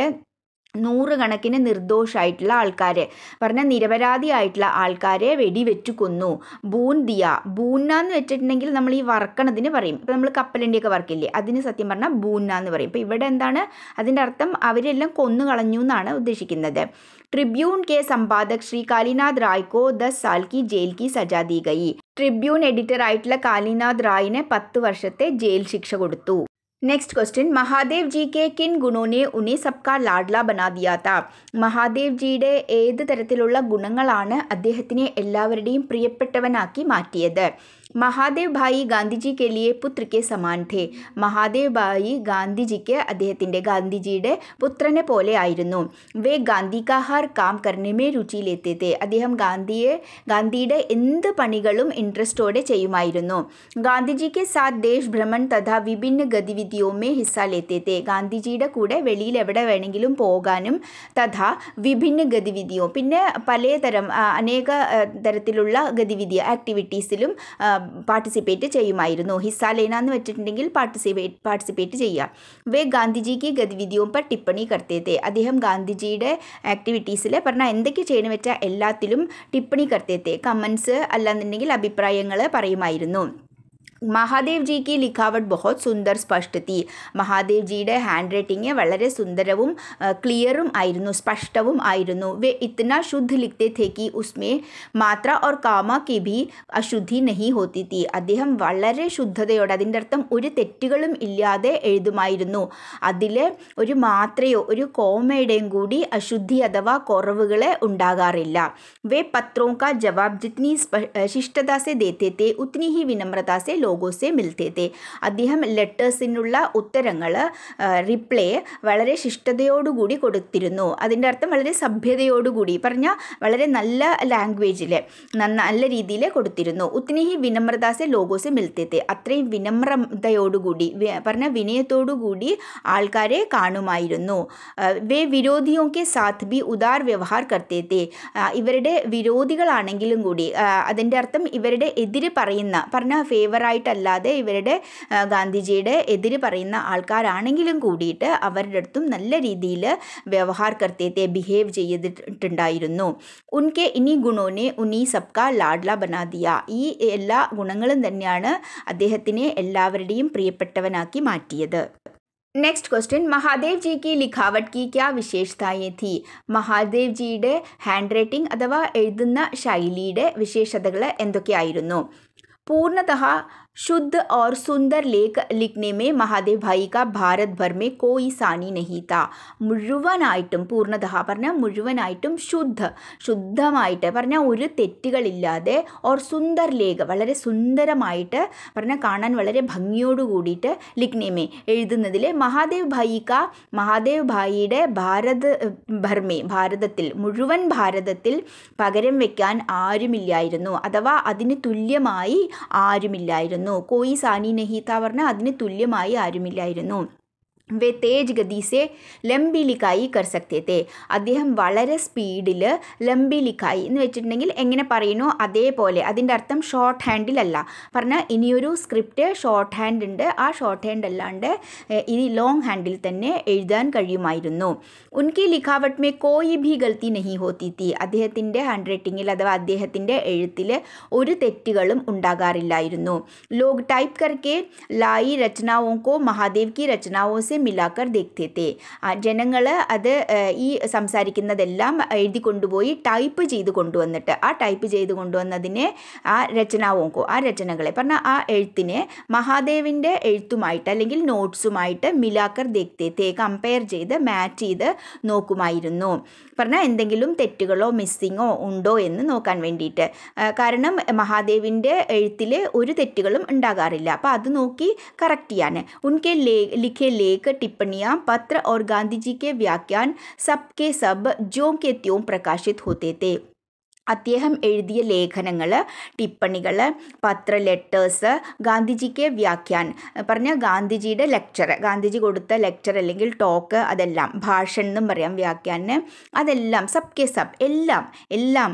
നൂറുകണക്കിന് നിർദോഷായിട്ടുള്ള ആൾക്കാരെ പറഞ്ഞാൽ നിരപരാധിയായിട്ടുള്ള ആൾക്കാരെ വെടിവെച്ചു കൊന്നു ബൂന്തിയ ബൂന്ന എന്ന് വെച്ചിട്ടുണ്ടെങ്കിൽ നമ്മൾ ഈ വറക്കണതിന് പറയും ഇപ്പം നമ്മൾ കപ്പലിൻ്റെയൊക്കെ വർക്കില്ലേ അതിന് സത്യം പറഞ്ഞാൽ ബൂന്ന എന്ന് പറയും ഇപ്പം ഇവിടെ എന്താണ് അതിൻ്റെ അർത്ഥം അവരെല്ലാം കൊന്നു കളഞ്ഞു എന്നാണ് ഉദ്ദേശിക്കുന്നത് ട്രിബ്യൂൺ കെ സമ്പാദക് ശ്രീ കാലിനാഥ് റായ്ക്കോ ദസ് സാൽക്കി ജയിൽ കി സജാ ദി ട്രിബ്യൂൺ എഡിറ്റർ ആയിട്ടുള്ള കാലിനാഥ് റായിനെ പത്ത് വർഷത്തെ ജയിൽ ശിക്ഷ കൊടുത്തു नेक्स्ट क्वेश्चन महादेव जी के കിൻ ഗുണോനെ ഉനെ സബ്കാ ലാഡ്ല ബനാദിയാത്ത മഹാദേവ് ജിയുടെ ഏത് തരത്തിലുള്ള ഗുണങ്ങളാണ് അദ്ദേഹത്തിനെ എല്ലാവരുടെയും പ്രിയപ്പെട്ടവനാക്കി മാറ്റിയത് महादेव भाई गांधी जी के लिए പുത്ര കെ സമാൻ ധേ മഹാദേവ്ബായി ഗാന്ധിജിക്ക് അദ്ദേഹത്തിൻ്റെ ഗാന്ധിജിയുടെ പുത്രനെ പോലെ ആയിരുന്നു വേ ഗാന്ധി കാ ഹർ കാം കർണമേ രുചിയിലെത്തേ തേ അദ്ദേഹം ഗാന്ധിയെ ഗാന്ധിയുടെ എന്ത് പണികളും ഇൻട്രസ്റ്റോടെ ചെയ്യുമായിരുന്നു ഗാന്ധിജിക്ക് സാത് ദേശ് ഭ്രമൺ തഥാ വിഭിന്ന ഗതിവിധിയോമേ ഹിസ്സ ലേത്തേ തേ ഗാന്ധിജിയുടെ കൂടെ വെളിയിൽ എവിടെ വേണമെങ്കിലും പോകാനും തഥാ വിഭിന്ന ഗതിവിധിയോ പിന്നെ പലതരം അനേക തരത്തിലുള്ള ഗതിവിധി ആക്ടിവിറ്റീസിലും പാർട്ടിസിപ്പേറ്റ് ചെയ്യുമായിരുന്നു ഹിസ്സാലേന എന്ന് വെച്ചിട്ടുണ്ടെങ്കിൽ പാർട്ടിസിപ്പേറ്റ് പാർട്ടിസിപ്പേറ്റ് ചെയ്യുക വേ ഗാന്ധിജിക്ക് ഗതിവിധിയും പർ ടിപ്പണി കർത്തേത്തെ അദ്ദേഹം ഗാന്ധിജിയുടെ ആക്ടിവിറ്റീസിൽ പറഞ്ഞാൽ എന്തൊക്കെ ചെയ്യണമെന്ന് വെച്ചാൽ എല്ലാത്തിലും ടിപ്പണി കർത്തേത്തെ കമൻസ് അല്ലാന്നുണ്ടെങ്കിൽ അഭിപ്രായങ്ങൾ പറയുമായിരുന്നു മഹാദേവ് ജിക്ക് ലിഖാവട്ട് ബഹോത് സുന്ദർ സ്പഷ്ട തീ മഹാദേവ് ജിയുടെ ഹാൻഡ് റൈറ്റിംഗ് വളരെ സുന്ദരവും ക്ലിയറും ആയിരുന്നു സ്പഷ്ടവും ആയിരുന്നു വേ ഇത്തന ശുദ്ധ ലിഖത്തെ थे कि उसमें മാത്ര ഓർ കാമ കി ഭി അശുദ്ധി നഹി ഹോത്തി തീ അദ്ദേഹം വളരെ ശുദ്ധതയോടെ അതിൻ്റെ അർത്ഥം ഒരു തെറ്റുകളും ഇല്ലാതെ എഴുതുമായിരുന്നു അതിൽ ഒരു മാത്രയോ ഒരു കോമയുടെയും കൂടി അശുദ്ധി അഥവാ കുറവുകളെ ഉണ്ടാകാറില്ല വേ പത്രോ ജവാബ് ജിത്നി ശിഷ്ടത സെ ദേത്തെ തേ ഉത്നി ഹി വിനമ്രത ലോ लोगों से मिलते थे അദ്ദേഹം ലെറ്റേഴ്സിനുള്ള ഉത്തരങ്ങൾ റിപ്ലൈ വളരെ ശിഷ്ടതയോടുകൂടി കൊടുത്തിരുന്നു അതിൻ്റെ അർത്ഥം വളരെ സഭ്യതയോടുകൂടി പറഞ്ഞാൽ വളരെ നല്ല ലാംഗ്വേജിൽ നല്ല രീതിയിൽ കൊടുത്തിരുന്നു ഉത്തിനി ഹി വിനമ്രതാസെ ലോഗോസെ മിൽത്തേത്തെ അത്രയും വിനമ്രതയോടുകൂടി പറഞ്ഞ വിനയത്തോടുകൂടി ആൾക്കാരെ കാണുമായിരുന്നു വേ വിരോധിയോക്കെ സാത്ത് ബി ഉദാർ വ്യവഹാർ കർത്തേത്തെ ഇവരുടെ വിരോധികളാണെങ്കിലും കൂടി അതിൻ്റെ അർത്ഥം ഇവരുടെ എതിര് പറയുന്ന പറഞ്ഞ ഫേവറായിട്ട് ആയിട്ടല്ലാതെ ഇവരുടെ ഗാന്ധിജിയുടെ എതിര് പറയുന്ന ആൾക്കാരാണെങ്കിലും കൂടിയിട്ട് അവരുടെ അടുത്തും നല്ല രീതിയിൽ വ്യവഹാർ കർത്തേത്തെ ബിഹേവ് ചെയ്തിട്ടുണ്ടായിരുന്നു ഉൻകെ ഇനി ഗുണോനെ ഉനി സബ്ക ലാഡ്ല ബനാദിയ ഈ എല്ലാ ഗുണങ്ങളും തന്നെയാണ് അദ്ദേഹത്തിനെ എല്ലാവരുടെയും പ്രിയപ്പെട്ടവനാക്കി മാറ്റിയത് നെക്സ്റ്റ് ക്വസ്റ്റ്യൻ മഹാദേവ് ജിക്ക് ലിഖാവട്ട് ക്യാ വിശേഷതായേ തീ മഹാദേവ് ജിയുടെ ഹാൻഡ് റൈറ്റിംഗ് അഥവാ എഴുതുന്ന ശൈലിയുടെ വിശേഷതകൾ എന്തൊക്കെയായിരുന്നു പൂർണ്ണത शुद्ध और सुंदर लेख लिखने में മഹാദേവ് का ഭാരത് ഭർമേ കോയി സാനി നഹി താ മുഴുവനായിട്ടും പൂർണ്ണതഹ പറഞ്ഞാൽ മുഴുവനായിട്ടും ശുദ്ധ ശുദ്ധമായിട്ട് പറഞ്ഞാൽ ഒരു തെറ്റുകളില്ലാതെ ഓർ സുന്ദർ ലേഖ വളരെ സുന്ദരമായിട്ട് പറഞ്ഞാൽ കാണാൻ വളരെ ഭംഗിയോട് കൂടിയിട്ട് ലിഗ്നേമേ എഴുതുന്നതിലെ മഹാദേവ് ഭായിക്ക മഹാദേവ് ഭായിയുടെ ഭാരത് ഭർമേ ഭാരതത്തിൽ മുഴുവൻ ഭാരതത്തിൽ പകരം വയ്ക്കാൻ ആരുമില്ലായിരുന്നു അഥവാ അതിന് തുല്യമായി ആരുമില്ലായിരുന്നു വന്നു കോയി സാനി നഹീത്ത അതിന് തുല്യമായി ആരുമില്ലായിരുന്നു वे തേജ് ഗതിസെ ലംബി ലിക്കായി കർ അദ്ദേഹം വളരെ സ്പീഡിൽ ലംബി ലിക്കായി എന്ന് വെച്ചിട്ടുണ്ടെങ്കിൽ എങ്ങനെ പറയുന്നു അതേപോലെ അതിൻ്റെ അർത്ഥം ഷോർട്ട് ഹാൻഡിലല്ല പറഞ്ഞാൽ ഇനിയൊരു സ്ക്രിപ്റ്റ് ഷോർട്ട് ഹാൻഡ് ഉണ്ട് ആ ഷോർട്ട് ഹാൻഡ് അല്ലാണ്ട് ഇനി ലോങ് ഹാൻഡിൽ തന്നെ എഴുതാൻ കഴിയുമായിരുന്നു ഉൻകി ലിഖാവട്ട് മേ കോയി ഭീ ഗൽത്തി നഹി ഹോത്തി തീ അദ്ദേഹത്തിൻ്റെ ഹാൻഡ് റൈറ്റിങ്ങിൽ അഥവാ അദ്ദേഹത്തിൻ്റെ എഴുത്തിൽ ഒരു തെറ്റുകളും ഉണ്ടാകാറില്ലായിരുന്നു ലോക് ടൈപ്പ് കർക്കെ ലായി രചനാവോ മഹാദേവ് കി രചനാവോ സെ से मिलाकर देखते थे ജനങ്ങൾ അത് ഈ സംസാരിക്കുന്നതെല്ലാം എഴുതി കൊണ്ടുപോയി ടൈപ്പ് ചെയ്ത് കൊണ്ടുവന്നിട്ട് ആ ടൈപ്പ് ചെയ്ത് കൊണ്ടുവന്നതിനെ ആ രചനാവോങ്കോ ആ രചനകളെ പറഞ്ഞാൽ ആ എഴുത്തിനെ മഹാദേവിൻ്റെ എഴുത്തുമായിട്ട് അല്ലെങ്കിൽ നോട്ട്സുമായിട്ട് മിലാക്കർ ദേഖത്തെ കമ്പയർ ചെയ്ത് മാച്ച് ചെയ്ത് നോക്കുമായിരുന്നു പറഞ്ഞാൽ എന്തെങ്കിലും തെറ്റുകളോ മിസ്സിങ്ങോ ഉണ്ടോ എന്ന് നോക്കാൻ വേണ്ടിയിട്ട് കാരണം മഹാദേവിൻ്റെ എഴുത്തിൽ ഒരു തെറ്റുകളും ഉണ്ടാകാറില്ല അപ്പോൾ അത് നോക്കി കറക്റ്റ് ചെയ്യാൻ ഉൻകെ ലേ ലിഖെ लेकर टिप्पणियां पत्र और गांधी जी के व्याख्यान सबके सब ज्यों के त्यों प्रकाशित होते थे അദ്ദേഹം എഴുതിയ ലേഖനങ്ങൾ ടിപ്പണികൾ പത്ര ലെറ്റേഴ്സ് ഗാന്ധിജിക്ക് വ്യാഖ്യാൻ പറഞ്ഞ ഗാന്ധിജിയുടെ ലെക്ചർ ഗാന്ധിജി കൊടുത്ത ലെക്ചർ അല്ലെങ്കിൽ ടോക്ക് അതെല്ലാം ഭാഷൻ എന്നും പറയാം വ്യാഖ്യാന് അതെല്ലാം സബ് കെ സബ് എല്ലാം എല്ലാം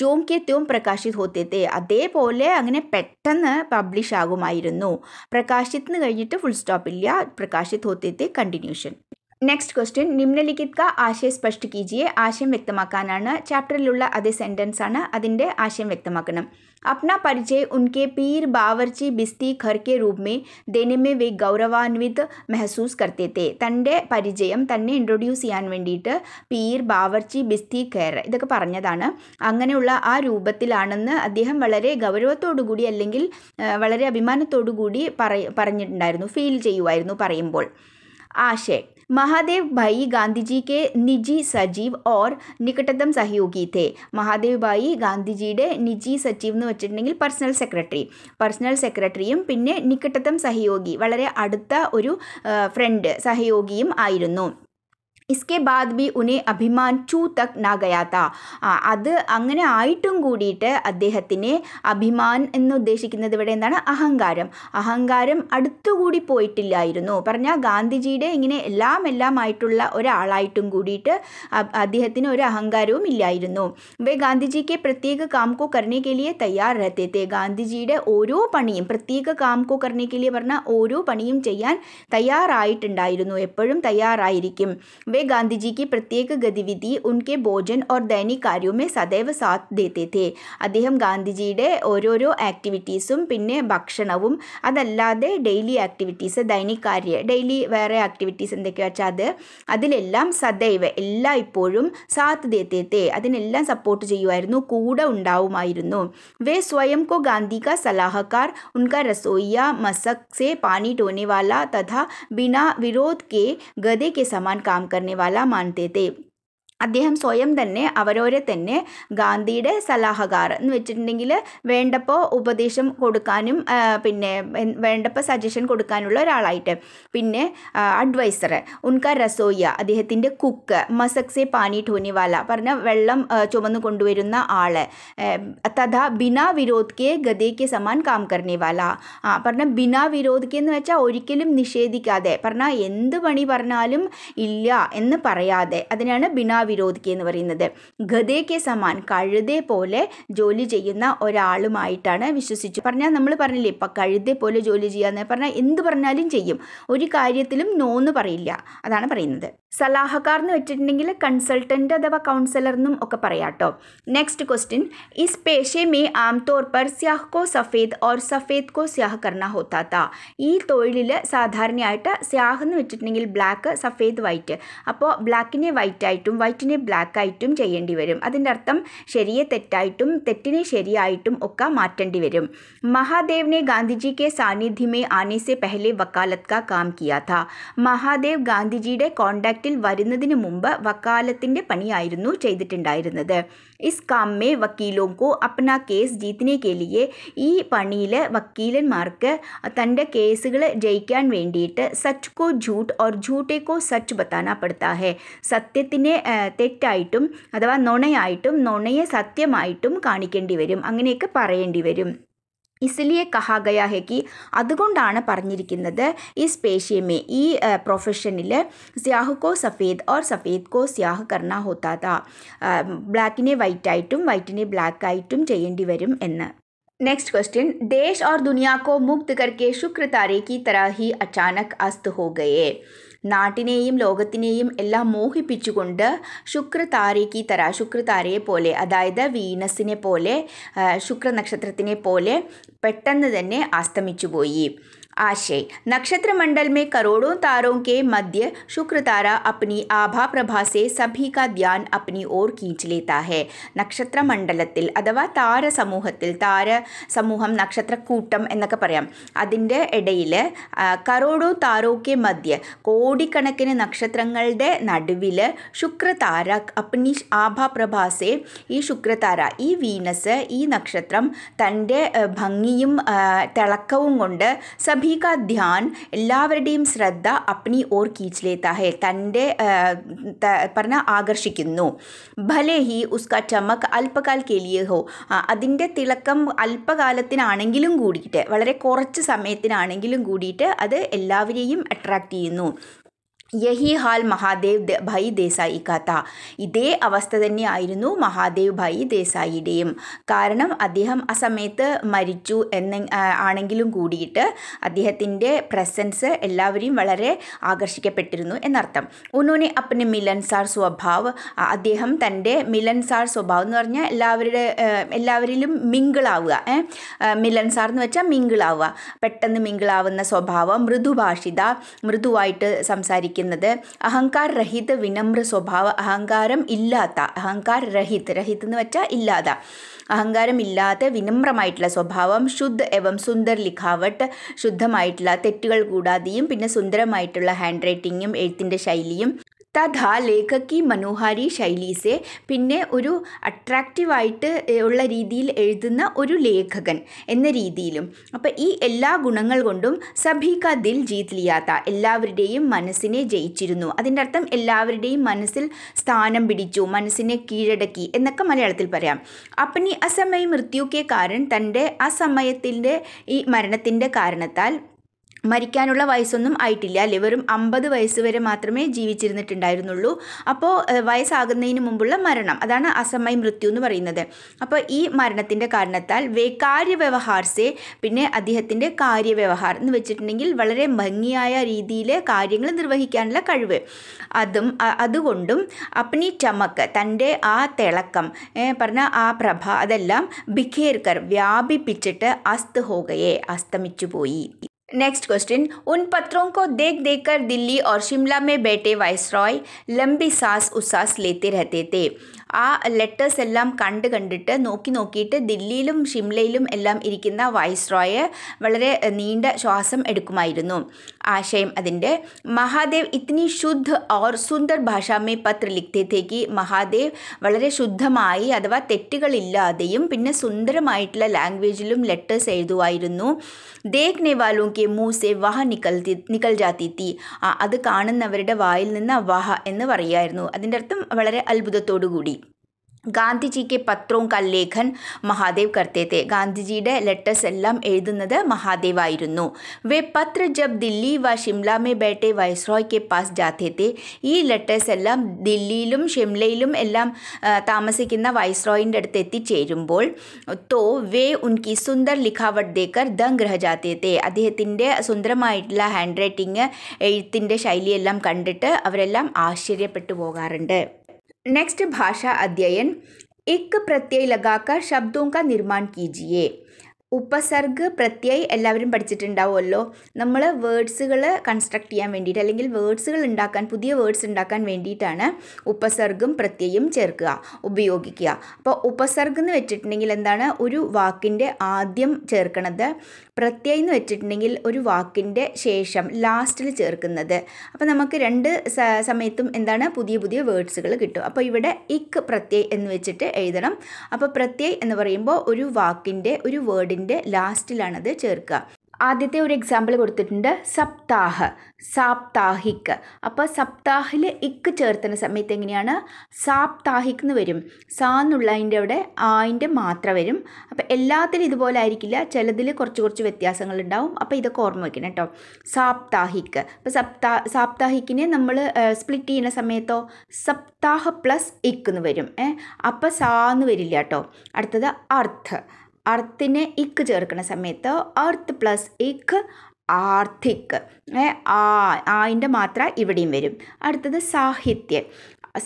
ജോം കെ ത്യോം പ്രകാശിത് ഹോത്തേത്തെ അതേപോലെ അങ്ങനെ പെട്ടെന്ന് പബ്ലിഷ് ആകുമായിരുന്നു പ്രകാശിത്തിന് കഴിഞ്ഞിട്ട് ഫുൾ സ്റ്റോപ്പ് ഇല്ല പ്രകാശിത് ഹോത്തേത്തെ കണ്ടിന്യൂഷൻ നെക്സ്റ്റ് ക്വസ്റ്റ്യൻ നിമ്നലിഖിത് ആശയ സ്പഷ്ട് കീജിയെ ആശയം വ്യക്തമാക്കാനാണ് ചാപ്റ്ററിലുള്ള അതേ സെൻറ്റൻസ് ആണ് അതിൻ്റെ ആശയം വ്യക്തമാക്കണം അപ്ന പരിചയ ഉൻകെ പീർ ബാവർച്ചി ബിസ്തി ഖർക്കെ के रूप में ഗൗരവാൻവിത് മെഹസൂസ് കർത്തേത്തെ തൻ്റെ പരിചയം തന്നെ ഇൻട്രൊഡ്യൂസ് ചെയ്യാൻ വേണ്ടിയിട്ട് പീർ ബാവർച്ചി ബിസ്തി ഖേർ ഇതൊക്കെ പറഞ്ഞതാണ് അങ്ങനെയുള്ള ആ രൂപത്തിലാണെന്ന് അദ്ദേഹം വളരെ ഗൗരവത്തോടുകൂടി അല്ലെങ്കിൽ വളരെ അഭിമാനത്തോടു കൂടി പറ പറഞ്ഞിട്ടുണ്ടായിരുന്നു ഫീൽ ചെയ്യുമായിരുന്നു പറയുമ്പോൾ ആശയ महादेव भाई गांधी जी के निजी സജീവ് ഓർ നികട്ടതം സഹയോഗി തേ മഹാദേവ് ഭായി ഗാന്ധിജിയുടെ നിജി സജീവ് എന്ന് വെച്ചിട്ടുണ്ടെങ്കിൽ പേഴ്സണൽ സെക്രട്ടറി പേഴ്സണൽ സെക്രട്ടറിയും പിന്നെ നികട്ടതം സഹയോഗി വളരെ അടുത്ത ഒരു ഫ്രണ്ട് സഹയോഗിയും ആയിരുന്നു इसके बाद ബി ഉനെ അഭിമാൻ ചൂ തക് നാഗയാത്ത അത് അങ്ങനെ ആയിട്ടും കൂടിയിട്ട് അദ്ദേഹത്തിനെ അഭിമാൻ എന്ന് ഉദ്ദേശിക്കുന്നത് ഇവിടെ എന്താണ് അഹങ്കാരം അഹങ്കാരം അടുത്തുകൂടി പോയിട്ടില്ലായിരുന്നു പറഞ്ഞാൽ ഗാന്ധിജിയുടെ ഇങ്ങനെ എല്ലാം എല്ലാം ആയിട്ടുള്ള ഒരാളായിട്ടും കൂടിയിട്ട് അദ്ദേഹത്തിന് ഒരു അഹങ്കാരവും ഇല്ലായിരുന്നു വേ ഗാന്ധിജിക്ക് പ്രത്യേക കാം കോ ലിയെ തയ്യാർ രഹത്തെ ഗാന്ധിജിയുടെ ഓരോ പണിയും പ്രത്യേക കാം കോ ലിയെ പറഞ്ഞാൽ ഓരോ പണിയും ചെയ്യാൻ തയ്യാറായിട്ടുണ്ടായിരുന്നു എപ്പോഴും തയ്യാറായിരിക്കും वे गांधी जी की प्रत्येक गतिविधि उनके भोजन और दैनिक कार्यों में सदैव साथ देते थे अद्हम गांधी ओर आक्टिविटीसुन भूम अदल डी आक्टिविटी दैनिक कार्य डेली वे आक्टिविटीस अल सदैव एलपुर साथ देते थे अल सपोर्ट वे स्वयं को गांधी का सलाहकार उनका रसोईया मसक से पानी ढोने वाला तथा बिना विरोध के गधे के समान काम करने करने वाला मानते थे അദ്ദേഹം സ്വയം തന്നെ അവരോരെ തന്നെ ഗാന്ധിയുടെ സലാഹകാർ എന്ന് വെച്ചിട്ടുണ്ടെങ്കിൽ വേണ്ടപ്പോൾ ഉപദേശം കൊടുക്കാനും പിന്നെ വേണ്ടപ്പോൾ സജഷൻ കൊടുക്കാനുള്ള ഒരാളായിട്ട് പിന്നെ അഡ്വൈസർ ഉൻക റസോയ്യ അദ്ദേഹത്തിൻ്റെ കുക്ക് മസക്സെ പാനി ടോനിവാല പറഞ്ഞ വെള്ളം ചുമന്നു കൊണ്ടുവരുന്ന ആൾ തഥാ ബിനാ വിരോധ് കെ ഗതയ്ക്ക് സമാൻ കാം കർണിവാല ആ പറഞ്ഞ ബിനാ വിരോധ് കെ എന്ന് വെച്ചാൽ ഒരിക്കലും നിഷേധിക്കാതെ പറഞ്ഞാൽ എന്ത് പണി പറഞ്ഞാലും ഇല്ല എന്ന് പറയാതെ അതിനാണ് ബിനാ വിരോധിക്കുക എന്ന് പറയുന്നത് ഗതയ്ക്ക് സമാൻ കഴുതെ പോലെ ജോലി ചെയ്യുന്ന ഒരാളുമായിട്ടാണ് വിശ്വസിച്ചു പറഞ്ഞാൽ നമ്മൾ പറഞ്ഞില്ലേ ഇപ്പം കഴുതെ പോലെ ജോലി ചെയ്യാന്ന് പറഞ്ഞാൽ എന്ത് പറഞ്ഞാലും ചെയ്യും ഒരു കാര്യത്തിലും നോന്ന് പറയില്ല അതാണ് പറയുന്നത് സലാഹക്കാർ എന്ന് വെച്ചിട്ടുണ്ടെങ്കിൽ കൺസൾട്ടൻ്റ് അഥവാ കൗൺസിലർ എന്നും ഒക്കെ പറയാം കേട്ടോ നെക്സ്റ്റ് ക്വസ്റ്റ്യൻ ഈ പേഷെ മേ തോർ പർ സ്യാഹ് കോ സഫേദ് ഓർ സഫേദ് കോ സ്യാഹ് കർണ ഹോത്താത്ത ഈ തൊഴിലിൽ സാധാരണയായിട്ട് സ്യാഹ് എന്ന് വെച്ചിട്ടുണ്ടെങ്കിൽ ബ്ലാക്ക് സഫേദ് വൈറ്റ് അപ്പോൾ ബ്ലാക്കിനെ വൈറ്റ് ആയിട്ടും വൈറ്റ് വൈറ്റിനെ ബ്ലാക്ക് ആയിട്ടും ചെയ്യേണ്ടി വരും അതിൻ്റെ അർത്ഥം ശരിയെ തെറ്റായിട്ടും തെറ്റിനെ ശരിയായിട്ടും ഒക്കെ മാറ്റേണ്ടി വരും മഹാദേവ് ने गांधी के സാന്നിധ്യ മേ ആനെ പെഹലെ വക്കാലത്ത് കാ കാം കിയാഥ മഹാദേവ് ഗാന്ധിജിയുടെ കോണ്ടാക്റ്റിൽ വരുന്നതിന് മുമ്പ് വക്കാലത്തിൻ്റെ പണിയായിരുന്നു ചെയ്തിട്ടുണ്ടായിരുന്നത് ഇസ് കാമ്മെ വക്കീലോങ്കോ അപ്ന കേസ് ജീത്തിനേക്ക് ലിയെ ഈ പണിയിൽ വക്കീലന്മാർക്ക് തൻ്റെ കേസുകൾ ജയിക്കാൻ വേണ്ടിയിട്ട് സച്ച് കോ ഝൂട്ട് ഓർ ഝൂട്ടെ കോ സച്ച് ബത്താന പെടുത്താ ഹെ സത്യത്തിനെ തെറ്റായിട്ടും അഥവാ നുണയായിട്ടും നുണയെ സത്യമായിട്ടും കാണിക്കേണ്ടി വരും അങ്ങനെയൊക്കെ പറയേണ്ടി വരും इसलिए कहा गया है कि अदान पर इस पेशे में ई प्रोफेशन स्याह को सफेद और सफेद को स्याह करना होता था ब्लैक वाइट ने ब्लैक वरुम नेक्स्ट क्वेश्चन देश और दुनिया को मुक्त करके शुक्र तारे की तरह ही अचानक अस्त हो गए നാട്ടിനെയും ലോകത്തിനെയും എല്ലാം മോഹിപ്പിച്ചുകൊണ്ട് ശുക്ര താരയ്ക്ക് തര ശുക്ര താരയെ പോലെ അതായത് വീനസിനെ പോലെ ശുക്ര നക്ഷത്രത്തിനെ പോലെ പെട്ടെന്ന് തന്നെ അസ്തമിച്ചുപോയി आशय नक्षत्र मंडल में करोड़ों तारों के मध्य शुक्र तारा अपनी आभा प्रभा से सभी का ध्यान अपनी ओर കീച്ച് ലേത്താഹെ നക്ഷത്ര മണ്ഡലത്തിൽ അഥവാ താരസമൂഹത്തിൽ താര സമൂഹം നക്ഷത്രക്കൂട്ടം എന്നൊക്കെ പറയാം അതിൻ്റെ ഇടയിൽ കരോടോ താരോക്കെ മധ്യ കോടിക്കണക്കിന് നക്ഷത്രങ്ങളുടെ നടുവിൽ ശുക്രതാര അപ്നി ആഭാപ്രഭാസെ ഈ ശുക്രതാര ഈ വീനസ് ഈ നക്ഷത്രം തൻ്റെ ഭംഗിയും തിളക്കവും കൊണ്ട് സഭി സभी का ധ്യാൻ എല്ലാവരുടെയും ശ്രദ്ധ അപ്നി ഓർ കീച്ച് ലേത്ത ഹെ തൻ്റെ പറഞ്ഞ ആകർഷിക്കുന്നു ഭലേ ഹി ഉസ്ക ചമക് അല്പകാൽ കെലിയ ഹോ അതിൻ്റെ തിളക്കം അല്പകാലത്തിനാണെങ്കിലും കൂടിയിട്ട് വളരെ കുറച്ച് സമയത്തിനാണെങ്കിലും കൂടിയിട്ട് അത് എല്ലാവരെയും അട്രാക്റ്റ് ചെയ്യുന്നു യഹി ഹാൽ മഹാദേവ് ഭൈ ദേശായി കഥ ഇതേ അവസ്ഥ തന്നെയായിരുന്നു മഹാദേവ് ഭൈ ദേസായിയുടെയും കാരണം അദ്ദേഹം ആ സമയത്ത് മരിച്ചു എന്ന ആണെങ്കിലും കൂടിയിട്ട് അദ്ദേഹത്തിൻ്റെ പ്രസൻസ് എല്ലാവരെയും വളരെ ആകർഷിക്കപ്പെട്ടിരുന്നു എന്നർത്ഥം ഉന്നോനെ അപ്പന് മിലൻസാർ സ്വഭാവ് അദ്ദേഹം തൻ്റെ മിലൻസാർ സ്വഭാവം എന്ന് പറഞ്ഞാൽ എല്ലാവരുടെ എല്ലാവരിലും മിങ്കിളാവുക മിലൻസാർ എന്ന് വെച്ചാൽ മിങ്കിളാവുക പെട്ടെന്ന് മിങ്കിളാവുന്ന സ്വഭാവം മൃദുഭാഷിത മൃദുവായിട്ട് സംസാരിക്കുക കാണിക്കുന്നത് അഹങ്കാർ രഹിത വിനമ്ര സ്വഭാവ അഹങ്കാരം ഇല്ലാത്ത അഹങ്കാർ രഹിത് രഹിത് എന്ന് വെച്ചാൽ ഇല്ലാത്ത അഹങ്കാരമില്ലാത്ത വിനമ്രമായിട്ടുള്ള സ്വഭാവം ശുദ്ധ എവം സുന്ദർ ലിഖാവട്ട് ശുദ്ധമായിട്ടുള്ള തെറ്റുകൾ കൂടാതെയും പിന്നെ സുന്ദരമായിട്ടുള്ള ഹാൻഡ് റൈറ്റിങ്ങും എഴുത്തിൻ്റെ ശൈലിയും തഥാ ലേഖക്കി മനോഹാരി ശൈലീസെ പിന്നെ ഒരു അട്രാക്റ്റീവായിട്ട് ഉള്ള രീതിയിൽ എഴുതുന്ന ഒരു ലേഖകൻ എന്ന രീതിയിലും അപ്പം ഈ എല്ലാ ഗുണങ്ങൾ കൊണ്ടും സഭിക ദിൽ ജീത് ലിയാത്ത എല്ലാവരുടെയും മനസ്സിനെ ജയിച്ചിരുന്നു അതിൻ്റെ അർത്ഥം എല്ലാവരുടെയും മനസ്സിൽ സ്ഥാനം പിടിച്ചു മനസ്സിനെ കീഴടക്കി എന്നൊക്കെ മലയാളത്തിൽ പറയാം അപ്പനി അസമയ മൃത്യുക്കെ കാരൻ തൻ്റെ ആ സമയത്തിൻ്റെ ഈ മരണത്തിൻ്റെ കാരണത്താൽ മരിക്കാനുള്ള വയസ്സൊന്നും ആയിട്ടില്ല അല്ലേ വെറും അമ്പത് വയസ്സ് വരെ മാത്രമേ ജീവിച്ചിരുന്നിട്ടുണ്ടായിരുന്നുള്ളൂ അപ്പോൾ വയസ്സാകുന്നതിന് മുമ്പുള്ള മരണം അതാണ് അസമയ മൃത്യു എന്ന് പറയുന്നത് അപ്പോൾ ഈ മരണത്തിൻ്റെ കാരണത്താൽ വേ കാര്യവ്യവഹാർസെ പിന്നെ അദ്ദേഹത്തിൻ്റെ കാര്യവ്യവഹാർ എന്ന് വെച്ചിട്ടുണ്ടെങ്കിൽ വളരെ ഭംഗിയായ രീതിയിൽ കാര്യങ്ങൾ നിർവഹിക്കാനുള്ള കഴിവ് അതും അതുകൊണ്ടും അപ്നി ചമക്ക് തൻ്റെ ആ തിളക്കം പറഞ്ഞ ആ പ്രഭ അതെല്ലാം ബിഖേർക്കർ വ്യാപിപ്പിച്ചിട്ട് അസ്ത് ഹോകയെ അസ്തമിച്ചു പോയി नेक्स्ट क्वेश्चन उन पत्रों को देख देख कर दिल्ली और शिमला में बैठे वायसरॉय लंबी सांस उसास लेते रहते थे ആ ലെറ്റേഴ്സ് എല്ലാം കണ്ട് കണ്ടിട്ട് നോക്കി നോക്കിയിട്ട് ദില്ലിയിലും ഷിംലയിലും എല്ലാം ഇരിക്കുന്ന വൈസ് റോയ് വളരെ നീണ്ട ശ്വാസം എടുക്കുമായിരുന്നു ആശയം അതിൻ്റെ മഹാദേവ് ഇത്തിനി ശുദ്ധ ഓർ സുന്ദർ ഭാഷാമേ പത്ര ലിഖ്തേക്ക് മഹാദേവ് വളരെ ശുദ്ധമായി അഥവാ തെറ്റുകളില്ലാതെയും പിന്നെ സുന്ദരമായിട്ടുള്ള ലാംഗ്വേജിലും ലെറ്റേഴ്സ് എഴുതുമായിരുന്നു ദേഖ്നെ വാലൂങ്കെ മൂസെ വഹ നിക്കൽ നിക്കൽ ജാത്തി തീ അത് കാണുന്നവരുടെ വായിൽ നിന്ന് വഹ എന്ന് പറയുമായിരുന്നു അതിൻ്റെ അർത്ഥം വളരെ അത്ഭുതത്തോടുകൂടി ഗാന്ധി ജിക്ക് പത്രവും കല്ലേഖൻ മഹാദേവ് കർത്തേത്തെ ഗാന്ധിജിയുടെ ലെറ്റേഴ്സ് എല്ലാം എഴുതുന്നത് മഹാദേവ് ആയിരുന്നു വേ പത്ര ജബ് ദില്ലി വ ഷിംല മേ ബേട്ടെ വൈസ്രോയ്ക്ക് പാസ് ജാത്തേത്തെ ഈ ലെറ്റേഴ്സ് എല്ലാം ദില്ലിയിലും ഷിംലയിലും എല്ലാം താമസിക്കുന്ന വൈസ്രോയിൻ്റെ അടുത്ത് എത്തിച്ചേരുമ്പോൾ തോ വേ ഉൻകി സുന്ദർ ലിഖാവട്ട് ദേക്കർ ഗ്രഹ ഗ്രഹജാത്തേത്തെ അദ്ദേഹത്തിൻ്റെ സുന്ദരമായിട്ടുള്ള ഹാൻഡ് റൈറ്റിങ് എഴുത്തിൻ്റെ ശൈലിയെല്ലാം കണ്ടിട്ട് അവരെല്ലാം ആശ്ചര്യപ്പെട്ടു പോകാറുണ്ട് नेक्स्ट भाषा अध्ययन एक प्रत्यय लगाकर शब्दों का निर्माण कीजिए ഉപസർഗ പ്രത്യയ എല്ലാവരും പഠിച്ചിട്ടുണ്ടാവുമല്ലോ നമ്മൾ വേർഡ്സുകൾ കൺസ്ട്രക്ട് ചെയ്യാൻ വേണ്ടിയിട്ട് അല്ലെങ്കിൽ വേർഡ്സുകൾ ഉണ്ടാക്കാൻ പുതിയ വേർഡ്സ് ഉണ്ടാക്കാൻ വേണ്ടിയിട്ടാണ് ഉപസർഗം പ്രത്യയം ചേർക്കുക ഉപയോഗിക്കുക അപ്പോൾ ഉപസർഗം എന്ന് വെച്ചിട്ടുണ്ടെങ്കിൽ എന്താണ് ഒരു വാക്കിൻ്റെ ആദ്യം ചേർക്കണത് പ്രത്യയം എന്ന് വെച്ചിട്ടുണ്ടെങ്കിൽ ഒരു വാക്കിൻ്റെ ശേഷം ലാസ്റ്റിൽ ചേർക്കുന്നത് അപ്പോൾ നമുക്ക് രണ്ട് സമയത്തും എന്താണ് പുതിയ പുതിയ വേർഡ്സുകൾ കിട്ടും അപ്പോൾ ഇവിടെ ഇക്ക് പ്രത്യയ് എന്ന് വെച്ചിട്ട് എഴുതണം അപ്പോൾ പ്രത്യയ് എന്ന് പറയുമ്പോൾ ഒരു വാക്കിൻ്റെ ഒരു വേർഡിൻ്റെ ലാസ്റ്റിലാണത് ചേർക്കുക ആദ്യത്തെ ഒരു എക്സാമ്പിൾ കൊടുത്തിട്ടുണ്ട് സപ്താഹ സാപ്താഹിക് അപ്പോൾ സപ്താഹിൽ ഇക്ക് ചേർത്തുന്ന സമയത്ത് എങ്ങനെയാണ് സാപ്താഹിക് എന്ന് വരും സാ എന്നുള്ളതിൻ്റെ അവിടെ ആയിൻ്റെ മാത്ര വരും അപ്പോൾ എല്ലാത്തിലും ഇതുപോലെ ആയിരിക്കില്ല ചിലതിൽ കുറച്ച് കുറച്ച് വ്യത്യാസങ്ങൾ ഉണ്ടാവും അപ്പോൾ ഇതൊക്കെ ഓർമ്മ വയ്ക്കണം കേട്ടോ സാപ്താഹിക് അപ്പോൾ സപ്താ സാപ്താഹിക്കിനെ നമ്മൾ സ്പ്ലിറ്റ് ചെയ്യുന്ന സമയത്തോ സപ്താഹ പ്ലസ് ഇക്ക് എന്ന് വരും ഏ അപ്പോൾ സാ എന്ന് വരില്ല കേട്ടോ അടുത്തത് അർത്ഥ അർത്തിനെ ഇക്ക് ചേർക്കുന്ന സമയത്ത് അർത്ത് പ്ലസ് ഇക്ക് ആർത്തിക്ക് ആ ആയിൻ്റെ മാത്ര ഇവിടെയും വരും അടുത്തത് സാഹിത്യം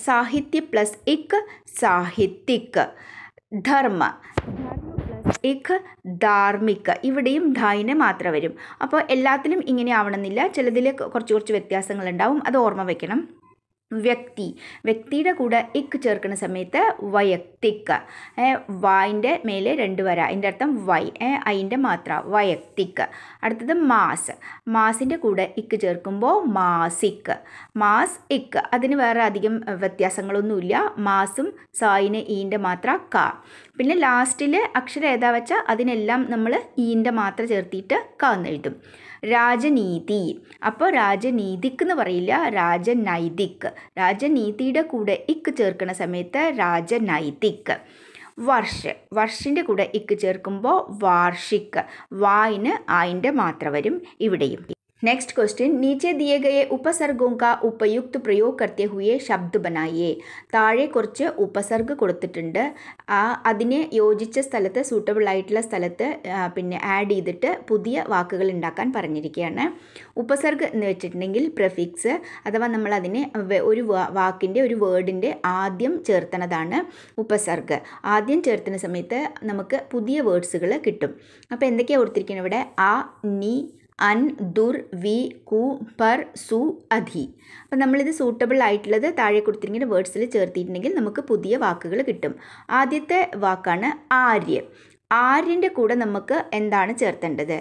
സാഹിത്യ പ്ലസ് ഇക്ക് സാഹിത്യക്ക് ധർമ്മ ഇക്ക് ധാർമ്മിക ഇവിടെയും ധൈന മാത്രം വരും അപ്പോൾ എല്ലാത്തിലും ഇങ്ങനെ ആവണമെന്നില്ല ചിലതിൽ കുറച്ച് കുറച്ച് വ്യത്യാസങ്ങളുണ്ടാവും അത് ഓർമ്മ വയ്ക്കണം വ്യക്തി വ്യക്തിയുടെ കൂടെ ഇക്ക് ചേർക്കുന്ന സമയത്ത് വയക്തിക്ക് വായിൻ്റെ മേലെ രണ്ട് വര അതിൻ്റെ അർത്ഥം വൈ അതിൻ്റെ മാത്ര വയക്തിക്ക് അടുത്തത് മാസ് മാസിൻ്റെ കൂടെ ഇക്ക് ചേർക്കുമ്പോൾ മാസിക്ക് മാസ് ഇക്ക് അതിന് വേറെ അധികം വ്യത്യാസങ്ങളൊന്നുമില്ല മാസും സായിന് ഈൻ്റെ മാത്ര ക പിന്നെ ലാസ്റ്റിൽ അക്ഷരം ഏതാ വെച്ചാൽ അതിനെല്ലാം നമ്മൾ ഈൻ്റെ മാത്ര ചേർത്തിയിട്ട് ക എന്ന് എഴുതും രാജനീതി അപ്പോൾ രാജനീതിക്ക് എന്ന് പറയില്ല രാജനൈതിക്ക് രാജനീതിയുടെ കൂടെ ഇക്ക് ചേർക്കുന്ന സമയത്ത് രാജനൈതിക് വർഷ് വർഷിൻ്റെ കൂടെ ഇക്ക് ചേർക്കുമ്പോൾ വാർഷിക് വായിന് ആയിൻ്റെ മാത്രം വരും ഇവിടെയും नेक्स्ट क्वेश्चन नीचे दिए गए उपसर्गों का उपयुक्त प्रयोग करते हुए शब्द बनाइए താഴെ കുറച്ച് ഉപസർഗ് കൊടുത്തിട്ടുണ്ട് ആ അതിന് യോജിച്ച സ്ഥലത്ത് സൂട്ടബിൾ ആയിട്ടുള്ള സ്ഥലത്ത് പിന്നെ ആഡ് ചെയ്തിട്ട് പുതിയ വാക്കുകൾ ഉണ്ടാക്കാൻ പറഞ്ഞിരിക്കുകയാണ് ഉപസർഗ് എന്ന് വെച്ചിട്ടുണ്ടെങ്കിൽ പ്രഫിക്സ് അഥവാ നമ്മൾ അതിനെ ഒരു വാക്കിൻ്റെ ഒരു വേർഡിൻ്റെ ആദ്യം ചേർത്തണതാണ് ഉപസർഗ് ആദ്യം ചേർത്തുന്ന സമയത്ത് നമുക്ക് പുതിയ വേർഡ്സുകൾ കിട്ടും അപ്പോൾ എന്തൊക്കെയാണ് കൊടുത്തിരിക്കുന്നത് ഇവിടെ ആ നീ അൻ ദുർ വി കു പർ സു അധി അപ്പം നമ്മളിത് സൂട്ടബിൾ ആയിട്ടുള്ളത് താഴെ കൊടുത്തിരിക്കുന്ന വേർഡ്സിൽ ചേർത്തിട്ടുണ്ടെങ്കിൽ നമുക്ക് പുതിയ വാക്കുകൾ കിട്ടും ആദ്യത്തെ വാക്കാണ് ആര്യ ആര്യൻ്റെ കൂടെ നമുക്ക് എന്താണ് ചേർത്തേണ്ടത്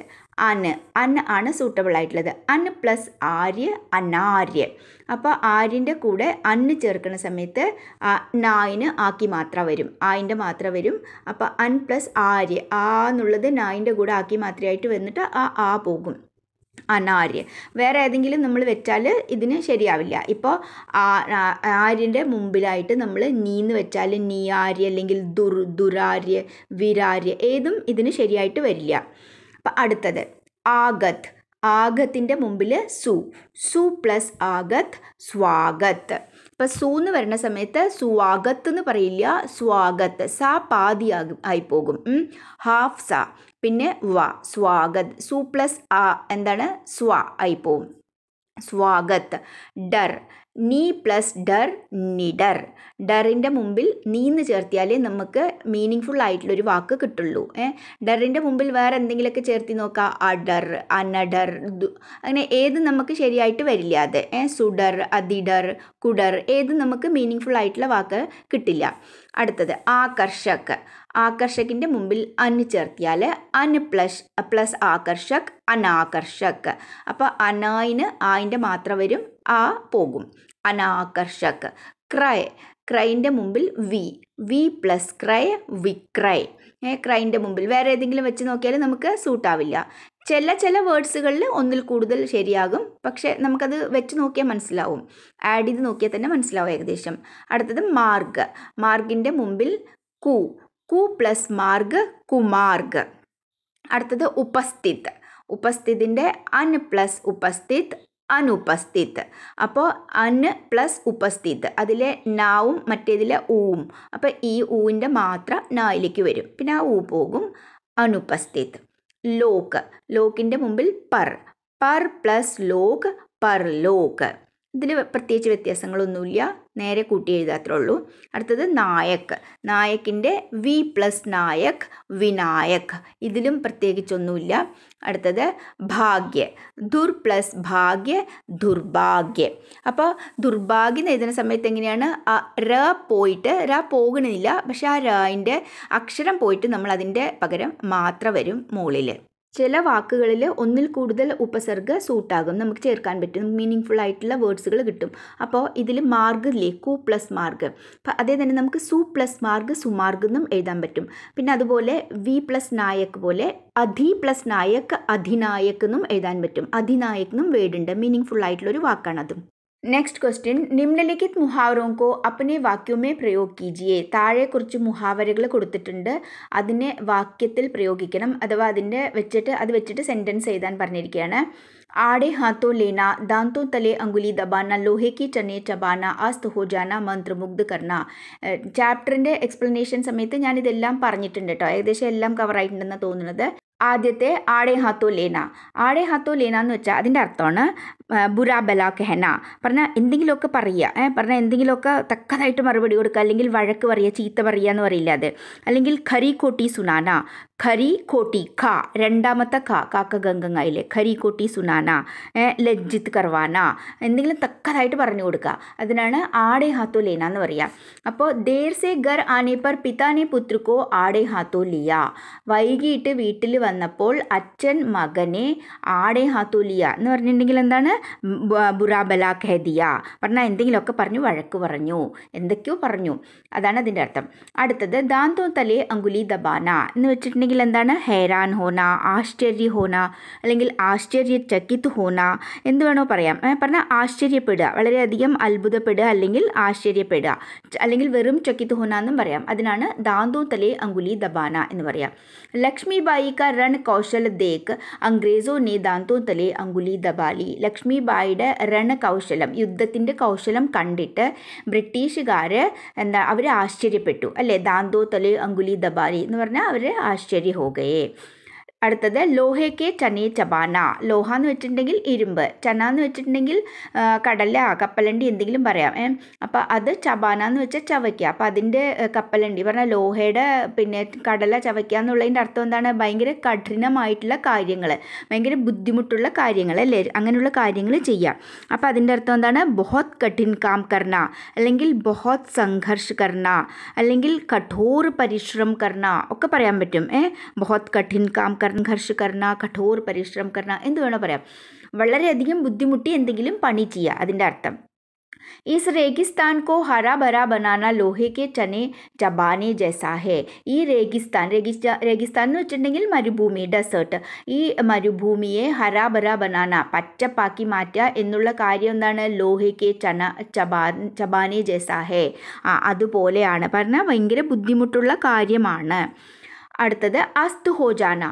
അന് അൻ ആണ് സൂട്ടബിൾ ആയിട്ടുള്ളത് അൻ പ്ലസ് ആര്യ അനാര്യ അപ്പോൾ ആര്യൻ്റെ കൂടെ അന്ന് ചേർക്കുന്ന സമയത്ത് നായിന് ആക്കി മാത്രം വരും ആയിൻ്റെ മാത്രം വരും അപ്പോൾ അൻ പ്ലസ് ആര്യ ആ എന്നുള്ളത് നായിൻ്റെ കൂടെ ആക്കി മാത്രമായിട്ട് വന്നിട്ട് ആ ആ പോകും അനാര് വേറെ ഏതെങ്കിലും നമ്മൾ വെച്ചാൽ ഇതിന് ശരിയാവില്ല ഇപ്പോൾ ആര്യൻ്റെ മുമ്പിലായിട്ട് നമ്മൾ നീ എന്ന് വെച്ചാൽ ആര്യ അല്ലെങ്കിൽ ദുർ ദുരാര്യ വിരാര്യ ഏതും ഇതിന് ശരിയായിട്ട് വരില്ല അപ്പം അടുത്തത് ആഗത് ആഗത്തിൻ്റെ മുമ്പിൽ സു സു പ്ലസ് ആഗത് സ്വാഗത്ത് ഇപ്പം സൂ എന്ന് വരുന്ന സമയത്ത് സ്വാഗത്ത് എന്ന് പറയില്ല സ്വാഗത്ത് സ പാതി ആയി പോകും ഹാഫ് സ പിന്നെ വ സ്വാഗത് സു പ്ലസ് ആ എന്താണ് സ്വാ ആയി പോകും സ്വാഗത്ത് ഡർ നീ പ്ലസ് ഡർ നിഡർ ഡറിൻ്റെ മുമ്പിൽ എന്ന് ചേർത്തിയാലേ നമുക്ക് മീനിങ് ഫുൾ ആയിട്ടുള്ളൊരു വാക്ക് കിട്ടുള്ളൂ ഏ ഡറിൻ്റെ മുമ്പിൽ വേറെ എന്തെങ്കിലുമൊക്കെ ചേർത്തി നോക്കാം അഡർ അനഡർ അങ്ങനെ ഏത് നമുക്ക് ശരിയായിട്ട് വരില്ല അത് ഏ സുഡർ അതിഡർ കുഡർ ഏത് നമുക്ക് മീനിങ് ഫുൾ ആയിട്ടുള്ള വാക്ക് കിട്ടില്ല അടുത്തത് ആകർഷക് ആകർഷകിൻ്റെ മുമ്പിൽ അന് ചേർത്തിയാൽ അന് പ്ലസ് പ്ലസ് ആകർഷക് അനാകർഷക് അപ്പോൾ അനായിന് ആയിൻ്റെ മാത്രം വരും ആ പോകും അനാകർഷക് ക്രൈ ക്രൈൻ്റെ മുമ്പിൽ വി വി പ്ലസ് ക്രൈ വിക്രൈ ക്രൈൻ്റെ മുമ്പിൽ വേറെ ഏതെങ്കിലും വെച്ച് നോക്കിയാൽ നമുക്ക് സൂട്ടാവില്ല ചില ചില വേർഡ്സുകളിൽ ഒന്നിൽ കൂടുതൽ ശരിയാകും പക്ഷേ നമുക്കത് വെച്ച് നോക്കിയാൽ മനസ്സിലാവും ആഡ് ചെയ്ത് നോക്കിയാൽ തന്നെ മനസ്സിലാവും ഏകദേശം അടുത്തത് മാർഗ് മാർഗിൻ്റെ മുമ്പിൽ കു കു പ്ലസ് മാർഗ് കുമാർഗ് അടുത്തത് ഉപസ്ഥിത് ഉപസ്ഥിതിൻ്റെ അൻ പ്ലസ് ഉപസ്ഥിത് അനുപസ്ഥിത് അപ്പോൾ അന് പ്ലസ് ഉപസ്ഥിത് അതിലെ നാവും മറ്റേതിലെ ഊവും അപ്പോൾ ഈ ഊവിൻ്റെ മാത്രം നായിലേക്ക് വരും പിന്നെ ആ ഊ പോകും അനുപസ്ഥിത് ലോക്ക് ലോക്കിൻ്റെ മുമ്പിൽ പർ പർ പ്ലസ് ലോക് പർ ലോക് ഇതിൽ പ്രത്യേകിച്ച് വ്യത്യാസങ്ങളൊന്നുമില്ല നേരെ കൂട്ടി എഴുതാത്രേ ഉള്ളൂ അടുത്തത് നായക് നായക്കിൻ്റെ വി പ്ലസ് നായക് വിനായക് ഇതിലും പ്രത്യേകിച്ചൊന്നുമില്ല അടുത്തത് ഭാഗ്യ ദുർ പ്ലസ് ഭാഗ്യ ദുർഭാഗ്യ അപ്പോൾ ദുർഭാഗ്യം എഴുതുന്ന സമയത്ത് എങ്ങനെയാണ് ര പോയിട്ട് ര പോകണില്ല പക്ഷേ ആ രൻ്റെ അക്ഷരം പോയിട്ട് നമ്മൾ അതിൻ്റെ പകരം മാത്ര വരും മുകളിൽ ചില വാക്കുകളിൽ ഒന്നിൽ കൂടുതൽ ഉപസർഗ സൂട്ടാകും നമുക്ക് ചേർക്കാൻ പറ്റും മീനിങ് ഫുൾ ആയിട്ടുള്ള വേർഡ്സുകൾ കിട്ടും അപ്പോൾ ഇതിൽ മാർഗ് ഇല്ലേ കു പ്ലസ് മാർഗ് അതേ തന്നെ നമുക്ക് സു പ്ലസ് മാർഗ് സുമാർഗ് എന്നും എഴുതാൻ പറ്റും പിന്നെ അതുപോലെ വി പ്ലസ് നായക് പോലെ അധി പ്ലസ് നായക് അധിനായക് എന്നും എഴുതാൻ പറ്റും അധിനായക് എന്നും വേർഡുണ്ട് മീനിങ് ഫുൾ ആയിട്ടുള്ള ഒരു വാക്കാണത് നെക്സ്റ്റ് ക്വസ്റ്റ്യൻ നിമ്നലിഖിത് മുഹാവറോങ്കോ അപ്പനെ വാക്യവുമേ പ്രയോഗ കീജിയെ താഴെ കുറച്ച് മുഹാവരകൾ കൊടുത്തിട്ടുണ്ട് അതിനെ വാക്യത്തിൽ പ്രയോഗിക്കണം അഥവാ അതിൻ്റെ വെച്ചിട്ട് അത് വെച്ചിട്ട് സെൻറ്റൻസ് എഴുതാൻ പറഞ്ഞിരിക്കുകയാണ് ആടെ ഹാത്തോ ലേന ദാന്തോ തലേ അങ്കുലി ദബാന ലോഹയ്ക്ക് ചനെ ചബാന ആസ്ത് ഹോജാന മന്ത്രമുഗ്ധ് കർണ ചാപ്റ്ററിൻ്റെ എക്സ്പ്ലനേഷൻ സമയത്ത് ഞാൻ ഇതെല്ലാം പറഞ്ഞിട്ടുണ്ട് കേട്ടോ ഏകദേശം എല്ലാം കവർ ആയിട്ടുണ്ടെന്നാണ് തോന്നുന്നത് ആദ്യത്തെ ആടെ ഹാത്തോ ലേന ആടെ ഹാത്തോ ലേന എന്ന് വെച്ചാൽ അതിൻ്റെ അർത്ഥമാണ് ബുരാബലാക്ക് ഹെന പറഞ്ഞാൽ എന്തെങ്കിലുമൊക്കെ പറയുക ഏഹ് പറഞ്ഞാൽ എന്തെങ്കിലുമൊക്കെ തക്കതായിട്ട് മറുപടി കൊടുക്കുക അല്ലെങ്കിൽ വഴക്ക് പറയുക ചീത്ത പറയുക എന്ന് പറയില്ല അത് അല്ലെങ്കിൽ ഖരി കോട്ടി സുനാന ഖരി കോട്ടി ഖ രണ്ടാമത്തെ ഖ കാക്ക ഗംഗങ്ങയിലെ ഖരി കോട്ടി സുനാന ലജ്ജിത് കർവാന എന്തെങ്കിലും തക്കതായിട്ട് പറഞ്ഞു കൊടുക്കുക അതിനാണ് ആടെ ഹാത്തോ ലേന എന്ന് പറയുക അപ്പോൾ ദേർ സേ ഗർ ആനെ പർ പിതാനെ പുത്രക്കോ ആടെ ഹാത്തോ ലിയ വൈകിട്ട് വീട്ടിൽ വന്നപ്പോൾ അച്ഛൻ മകനെ ആടെ ഹാത്തോ ലിയ എന്ന് പറഞ്ഞിട്ടുണ്ടെങ്കിൽ എന്താണ് ബുറാബല ഖദിയ പറഞ്ഞാൽ എന്തെങ്കിലുമൊക്കെ പറഞ്ഞു വഴക്ക് പറഞ്ഞു എന്തൊക്കെയോ പറഞ്ഞു അതാണ് അതിൻ്റെ അർത്ഥം അടുത്തത് ദാന്തോ തലേ അങ്കുലി ദബാന എന്ന് വെച്ചിട്ടുണ്ടെങ്കിൽ എന്താണ് ഹേരാൻ ഹോന ആശ്ചര്യ ഹോന അല്ലെങ്കിൽ ആശ്ചര്യചക്കിത് ഹോന എന്ത് വേണോ പറയാം പറഞ്ഞാൽ ആശ്ചര്യപ്പെടുക വളരെയധികം അത്ഭുതപ്പെടുക അല്ലെങ്കിൽ ആശ്ചര്യപ്പെടുക അല്ലെങ്കിൽ വെറും ചക്കിത്ത് ഹോന എന്നും പറയാം അതിനാണ് ദാന്തോ തലേ അങ്കുലി ദബാന എന്ന് പറയാം ലക്ഷ്മി ബായി ക കൗശൽ ദേക്ക് അംഗ്രേസോ നെ ദാന്തോ തലേ അങ്കുലി ദബാലി ലക്ഷ്മി ലക്ഷ്മിബായിയുടെ രണകൗശലം യുദ്ധത്തിൻ്റെ കൗശലം കണ്ടിട്ട് ബ്രിട്ടീഷുകാർ എന്താ അവർ ആശ്ചര്യപ്പെട്ടു അല്ലേ തലേ അങ്കുലി ദബാലി എന്ന് പറഞ്ഞാൽ അവർ ഹോകയെ അടുത്തത് ലോഹയ്ക്ക് ചനേ ചബാന ലോഹ എന്ന് വെച്ചിട്ടുണ്ടെങ്കിൽ ഇരുമ്പ് ചന എന്ന് വെച്ചിട്ടുണ്ടെങ്കിൽ കടല കപ്പലണ്ടി എന്തെങ്കിലും പറയാം ഏ അപ്പോൾ അത് ചബാന എന്ന് വെച്ചാൽ ചവയ്ക്കുക അപ്പോൾ അതിൻ്റെ കപ്പലണ്ടി പറഞ്ഞാൽ ലോഹയുടെ പിന്നെ കടല ചവയ്ക്കുക എന്നുള്ളതിൻ്റെ അർത്ഥം എന്താണ് ഭയങ്കര കഠിനമായിട്ടുള്ള കാര്യങ്ങൾ ഭയങ്കര ബുദ്ധിമുട്ടുള്ള കാര്യങ്ങൾ അല്ലേ അങ്ങനെയുള്ള കാര്യങ്ങൾ ചെയ്യുക അപ്പോൾ അതിൻ്റെ അർത്ഥം എന്താണ് ബഹോത് കഠിൻ കാം കർണ അല്ലെങ്കിൽ ബഹോത് സംഘർഷ് കർണ അല്ലെങ്കിൽ കഠോർ പരിശ്രം കർണ ഒക്കെ പറയാൻ പറ്റും ഏ ബഹോത് കഠിൻ കാം കർ സംഘർഷ് കർണ കഠോർ പരിശ്രമം കർണ എന്ത് വേണോ പറയാം വളരെയധികം ബുദ്ധിമുട്ടി എന്തെങ്കിലും പണി ചെയ്യുക അതിൻ്റെ അർത്ഥം ഈസ് रेगिस्तान को हरा भरा बनाना ലോഹയ്ക്ക് ചനെ ചബാനെ ജൈസാ ഈ രേഗിസ്ഥാൻ രേഗിസ്ഥാ രേഗിസ്ഥാൻ എന്ന് വെച്ചിട്ടുണ്ടെങ്കിൽ മരുഭൂമി ഡെസേർട്ട് ഈ മരുഭൂമിയെ ഹരാഭര ബനാന പച്ചപ്പാക്കി മാറ്റുക എന്നുള്ള കാര്യം എന്താണ് ലോഹയ്ക്ക് ചന ചബാ ചബാനെ ആ അതുപോലെയാണ് പറഞ്ഞാൽ ഭയങ്കര ബുദ്ധിമുട്ടുള്ള കാര്യമാണ് അടുത്തത് അസ്തു ഹോജാന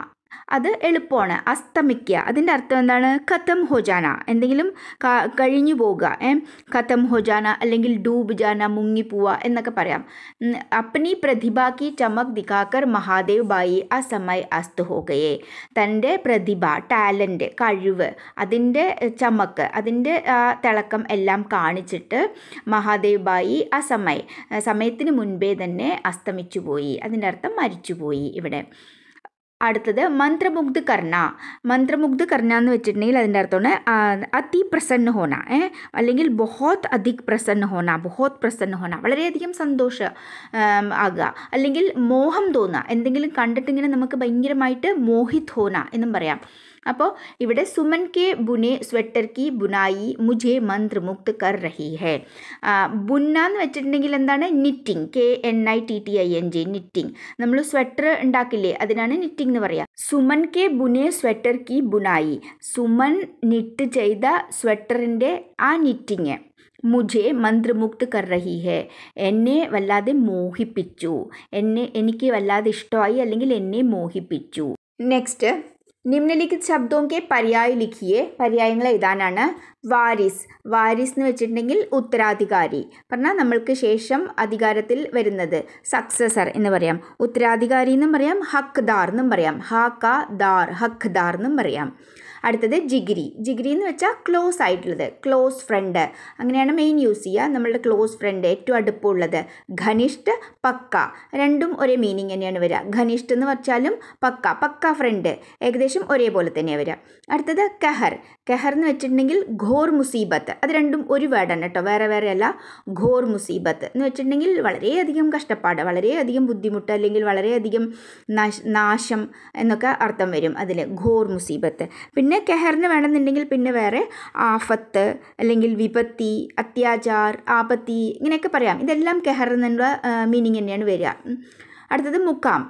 അത് എളുപ്പമാണ് അസ്തമിക്കുക അതിൻ്റെ അർത്ഥം എന്താണ് കഥം ഹോജാന എന്തെങ്കിലും കഴിഞ്ഞു പോവുക ഏ കഥം ഹോജാന അല്ലെങ്കിൽ ഡൂബ് ജാന മുങ്ങിപ്പോവുക എന്നൊക്കെ പറയാം അപ്നി പ്രതിഭാക്കി ചമക് ദിഖാക്കർ മഹാദേവ് ബായി ആ സമയ അസ്ത് ഹോകയെ തൻ്റെ പ്രതിഭ ടാലൻറ്റ് കഴിവ് അതിൻ്റെ ചമക്ക് അതിൻ്റെ തിളക്കം എല്ലാം കാണിച്ചിട്ട് മഹാദേവ് ബായി ആ സമയ സമയത്തിന് മുൻപേ തന്നെ അസ്തമിച്ചു പോയി അതിൻ്റെ അർത്ഥം മരിച്ചുപോയി ഇവിടെ അടുത്തത് മന്ത്രമുഗ്ധ കർണ മന്ത്രമുഗ്ധ കർണ എന്ന് വെച്ചിട്ടുണ്ടെങ്കിൽ അതിൻ്റെ അർത്ഥമാണ് അതി പ്രസന്ന ഹോന അല്ലെങ്കിൽ ബഹോത് അധിക് പ്രസന്ന ഹോന ബഹോത് പ്രസന്ന ഹോന വളരെയധികം സന്തോഷ ആകുക അല്ലെങ്കിൽ മോഹം തോന്നുക എന്തെങ്കിലും കണ്ടിട്ടിങ്ങനെ നമുക്ക് ഭയങ്കരമായിട്ട് മോഹിത് ഹോന എന്നും പറയാം അപ്പോൾ ഇവിടെ സുമൻ കെ ബുനെ സ്വെറ്റർ കി ബുനായി മുജെ മന്ത്രമുക്ത് കർ റഹി ഹെ ബുന്ന എന്ന് വെച്ചിട്ടുണ്ടെങ്കിൽ എന്താണ് knitting K N I T T I N G knitting നമ്മൾ സ്വെറ്റർ ഉണ്ടാക്കില്ലേ അതിനാണ് നിറ്റിംഗ് എന്ന് പറയുക സുമൻ കെ ബുനെ സ്വെറ്റർ കി ബുനായി സുമൻ നിറ്റ് ചെയ്ത സ്വെറ്ററിൻ്റെ ആ നിറ്റിങ് മുജെ മന്ത്രമുക്ത് കർ റഹി ഹെ എന്നെ വല്ലാതെ മോഹിപ്പിച്ചു എന്നെ എനിക്ക് വല്ലാതെ ഇഷ്ടമായി അല്ലെങ്കിൽ എന്നെ മോഹിപ്പിച്ചു നെക്സ്റ്റ് നിമ്നലിഖിത ശബ്ദോങ്കെ പര്യായ ലിഖിയെ പര്യായങ്ങൾ എഴുതാനാണ് വാരിസ് വാരിസ് എന്ന് വെച്ചിട്ടുണ്ടെങ്കിൽ ഉത്തരാധികാരി പറഞ്ഞാൽ നമ്മൾക്ക് ശേഷം അധികാരത്തിൽ വരുന്നത് സക്സസർ എന്ന് പറയാം ഉത്തരാധികാരി എന്നും പറയാം ഹക്ക് ദാർ എന്നും പറയാം ഹാക്ക ദാർ ഹക്ക് ദാർ എന്നും പറയാം അടുത്തത് ജിഗിരി ജിഗിരി എന്ന് വെച്ചാൽ ക്ലോസ് ആയിട്ടുള്ളത് ക്ലോസ് ഫ്രണ്ട് അങ്ങനെയാണ് മെയിൻ യൂസ് ചെയ്യുക നമ്മളുടെ ക്ലോസ് ഫ്രണ്ട് ഏറ്റവും അടുപ്പമുള്ളത് ഘനിഷ്ഠ പക്ക രണ്ടും ഒരേ മീനിങ് തന്നെയാണ് വരിക ഘനിഷ്ഠ എന്ന് വെച്ചാലും പക്ക പക്ക ഫ്രണ്ട് ഏകദേശം ഒരേപോലെ തന്നെയാണ് വരിക അടുത്തത് കഹർ കെഹർ എന്ന് വെച്ചിട്ടുണ്ടെങ്കിൽ ഘോർ മുസീബത്ത് അത് രണ്ടും ഒരു വേർഡാണ് കേട്ടോ വേറെ വേറെ അല്ല ഘോർ മുസീബത്ത് എന്ന് വെച്ചിട്ടുണ്ടെങ്കിൽ വളരെയധികം കഷ്ടപ്പാട് വളരെയധികം ബുദ്ധിമുട്ട് അല്ലെങ്കിൽ വളരെയധികം നാശം എന്നൊക്കെ അർത്ഥം വരും അതിൽ ഘോർ മുസീബത്ത് പിന്നെ കെഹറിന് വേണമെന്നുണ്ടെങ്കിൽ പിന്നെ വേറെ ആഫത്ത് അല്ലെങ്കിൽ വിപത്തി അത്യാചാർ ആപത്തി ഇങ്ങനെയൊക്കെ പറയാം ഇതെല്ലാം കെഹർ എന്നുള്ള മീനിങ് തന്നെയാണ് വരിക അടുത്തത് മുക്കാം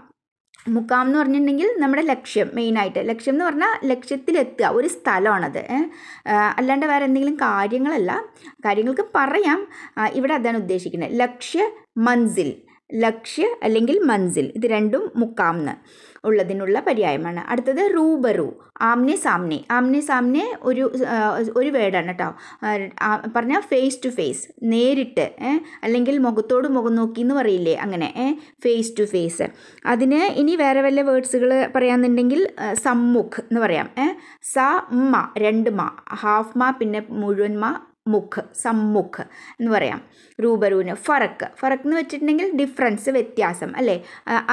മുക്കാം എന്ന് പറഞ്ഞിട്ടുണ്ടെങ്കിൽ നമ്മുടെ ലക്ഷ്യം മെയിനായിട്ട് ലക്ഷ്യം എന്ന് പറഞ്ഞാൽ ലക്ഷ്യത്തിലെത്തുക ഒരു സ്ഥലമാണത് അല്ലാണ്ട് വേറെ എന്തെങ്കിലും കാര്യങ്ങളല്ല കാര്യങ്ങൾക്ക് പറയാം ഇവിടെ അതാണ് ഉദ്ദേശിക്കുന്നത് ലക്ഷ്യ മൻസിൽ ലക്ഷ്യ അല്ലെങ്കിൽ മൻസിൽ ഇത് രണ്ടും എന്ന് ഉള്ളതിനുള്ള പര്യായമാണ് അടുത്തത് റൂബറു ആംനെ സാംനെ ആംനെ സാംനെ ഒരു ഒരു വേർഡാണ് കേട്ടോ പറഞ്ഞാൽ ഫേസ് ടു ഫേസ് നേരിട്ട് അല്ലെങ്കിൽ മുഖത്തോട് മുഖം നോക്കി എന്ന് പറയില്ലേ അങ്ങനെ ഫേസ് ടു ഫേസ് അതിന് ഇനി വേറെ വല്ല വേർഡ്സുകൾ പറയാമെന്നുണ്ടെങ്കിൽ സമ്മുഖ് എന്ന് പറയാം സ മ രണ്ട് മ ഹാഫ് മ പിന്നെ മുഴുവൻ മ മുഖ് സമ്മുഖ് എന്ന് പറയാം റൂബറൂന് ഫറക്ക് ഫറക്ക് എന്ന് വെച്ചിട്ടുണ്ടെങ്കിൽ ഡിഫറൻസ് വ്യത്യാസം അല്ലേ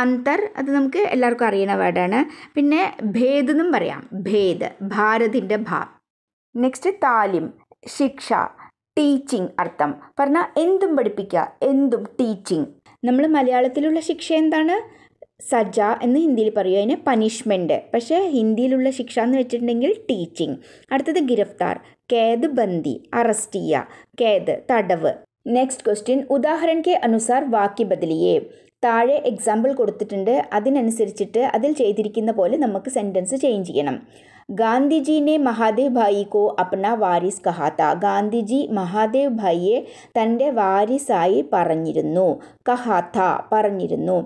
അന്തർ അത് നമുക്ക് എല്ലാവർക്കും അറിയുന്ന വേർഡാണ് പിന്നെ ഭേദ് എന്നും പറയാം ഭേദ് ഭാരതിൻ്റെ ഭാ നെക്സ്റ്റ് താലിം ശിക്ഷ ടീച്ചിങ് അർത്ഥം പറഞ്ഞാൽ എന്തും പഠിപ്പിക്കുക എന്തും ടീച്ചിങ് നമ്മൾ മലയാളത്തിലുള്ള ശിക്ഷ എന്താണ് സജ എന്ന് ഹിന്ദിയിൽ പറയും അതിന് പനിഷ്മെൻറ്റ് പക്ഷേ ഹിന്ദിയിലുള്ള ശിക്ഷ എന്ന് വെച്ചിട്ടുണ്ടെങ്കിൽ ടീച്ചിങ് അടുത്തത് ഗിരഫ്താർ कैद बंदी अरेस्ट किया कैद तड़व നെക്സ്റ്റ് ക്വസ്റ്റ്യൻ उदाहरण के അനുസാർ വാക്യ ബദലിയെ താഴെ എക്സാമ്പിൾ കൊടുത്തിട്ടുണ്ട് അതിനനുസരിച്ചിട്ട് അതിൽ ചെയ്തിരിക്കുന്ന പോലെ നമുക്ക് സെൻറ്റൻസ് ചേഞ്ച് ചെയ്യണം गांधी जी ने महादेव भाई को अपना വാരിസ് കഹാത്ത ഗാന്ധിജി മഹാദേവ് ഭായിയെ തൻ്റെ വാരിസായി പറഞ്ഞിരുന്നു കഹാത്ത പറഞ്ഞിരുന്നു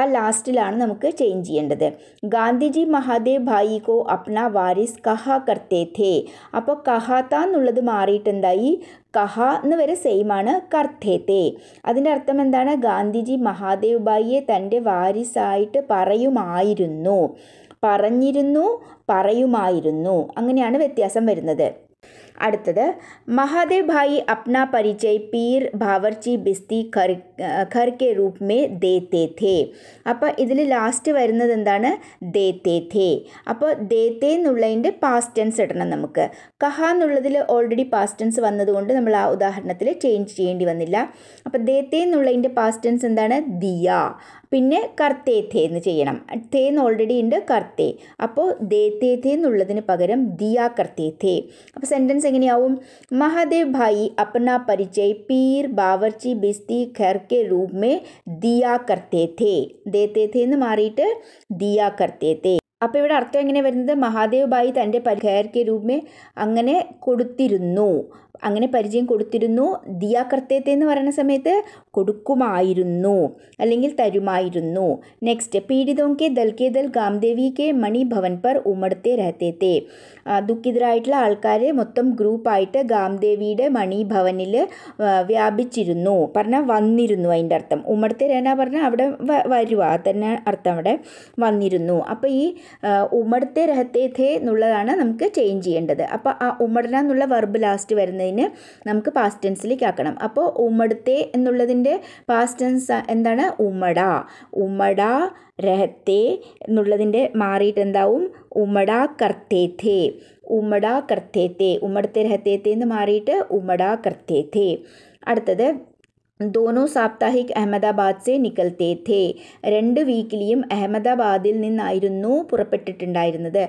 ആ ലാസ്റ്റിലാണ് നമുക്ക് ചേഞ്ച് ചെയ്യേണ്ടത് ഗാന്ധിജി മഹാദേവ് ഭായി കോ അപ്ന വാരിസ് കഹ കർത്തേ ഥേ അപ്പോൾ കഹാത്ത എന്നുള്ളത് മാറിയിട്ട് എന്തായി കഹ എന്ന് വരെ സെയിമാണ് കർത്തേത്തെ അതിൻ്റെ അർത്ഥം എന്താണ് ഗാന്ധിജി മഹാദേവ് ഭായിയെ തൻ്റെ വാരിസായിട്ട് പറയുമായിരുന്നു പറഞ്ഞിരുന്നു പറയുമായിരുന്നു അങ്ങനെയാണ് വ്യത്യാസം വരുന്നത് അടുത്തത് മഹാദേവ് ഭായി അപ്ന പരിചയ് പീർ ബാവർച്ചി ബിസ്തി ഖർ ഖർക്കെ റൂപ് മേ തേ തേ അപ്പോൾ ഇതിൽ ലാസ്റ്റ് വരുന്നത് എന്താണ് തേ തേ അപ്പോൾ തേ എന്നുള്ളതിൻ്റെ പാസ്റ്റ് ടെൻസ് ഇടണം നമുക്ക് കഹ എന്നുള്ളതിൽ ഓൾറെഡി പാസ്റ്റ് ടെൻസ് വന്നതുകൊണ്ട് നമ്മൾ ആ ഉദാഹരണത്തിൽ ചേഞ്ച് ചെയ്യേണ്ടി വന്നില്ല അപ്പോൾ തേ എന്നുള്ളതിൻ്റെ പാസ്റ്റ് ടെൻസ് എന്താണ് ദിയ പിന്നെ കർത്തേ തേ എന്ന് ചെയ്യണം തേ എന്ന് ഓൾറെഡി ഉണ്ട് കർത്തേ അപ്പോൾ തേ തേ എന്നുള്ളതിന് പകരം ദിയ കർത്തേ തേ അപ്പോൾ സെൻറ്റൻസ് एग्नियाँ महादेव भाई अपना परिचय पीर बावरची बिस्ती खैर के रूप में दिया करते थे देते थे मारीट दिया करते थे अब इवे अर्थ महादेव भाई तरह खैर के रूप में अगने को അങ്ങനെ പരിചയം കൊടുത്തിരുന്നു ദിയാകർത്തേത്തെ എന്ന് പറയുന്ന സമയത്ത് കൊടുക്കുമായിരുന്നു അല്ലെങ്കിൽ തരുമായിരുന്നു നെക്സ്റ്റ് പീഡിതോങ്കെ ദൽക്കെ ദൽ ഗാംദേവി കെ മണി ഭവൻ പർ ഉമ്മടത്തെ രഹത്തേത്തെ ദുഃഖിതരായിട്ടുള്ള ആൾക്കാരെ മൊത്തം ഗ്രൂപ്പായിട്ട് ഗാംദേവിയുടെ മണി ഭവനിൽ വ്യാപിച്ചിരുന്നു പറഞ്ഞാൽ വന്നിരുന്നു അതിൻ്റെ അർത്ഥം ഉമ്മടത്തെ രഹന പറഞ്ഞാൽ അവിടെ വരുക തന്നെ അർത്ഥം അവിടെ വന്നിരുന്നു അപ്പോൾ ഈ ഉമ്മടത്തെ രഹത്തേത്തെ എന്നുള്ളതാണ് നമുക്ക് ചേഞ്ച് ചെയ്യേണ്ടത് അപ്പോൾ ആ ഉമ്മടന എന്നുള്ള വെർബ് ലാസ്റ്റ് വരുന്നത് എന്നതിന് നമുക്ക് പാസ്റ്റ് ടെൻസിലേക്ക് ആക്കണം അപ്പോൾ ഉമ്മടത്തെ എന്നുള്ളതിൻ്റെ പാസ്റ്റ് ടെൻസ് എന്താണ് ഉമ്മട ഉമ്മട രഹത്തെ എന്നുള്ളതിൻ്റെ മാറിയിട്ട് എന്താവും ഉമ്മട കർത്തേത്തേ ഉമ്മട കർത്തേത്തേ ഉമ്മടത്തെ രഹത്തേത്തേ എന്ന് മാറിയിട്ട് ഉമ്മട കർത്തേത്തേ അടുത്തത് ദോനോ സാപ്താഹിക് അഹമ്മദാബാദ് നിക്കൽത്തേ തേ രണ്ട് വീക്കിലിയും അഹമ്മദാബാദിൽ നിന്നായിരുന്നു പുറപ്പെട്ടിട്ടുണ്ടായിരുന്നത്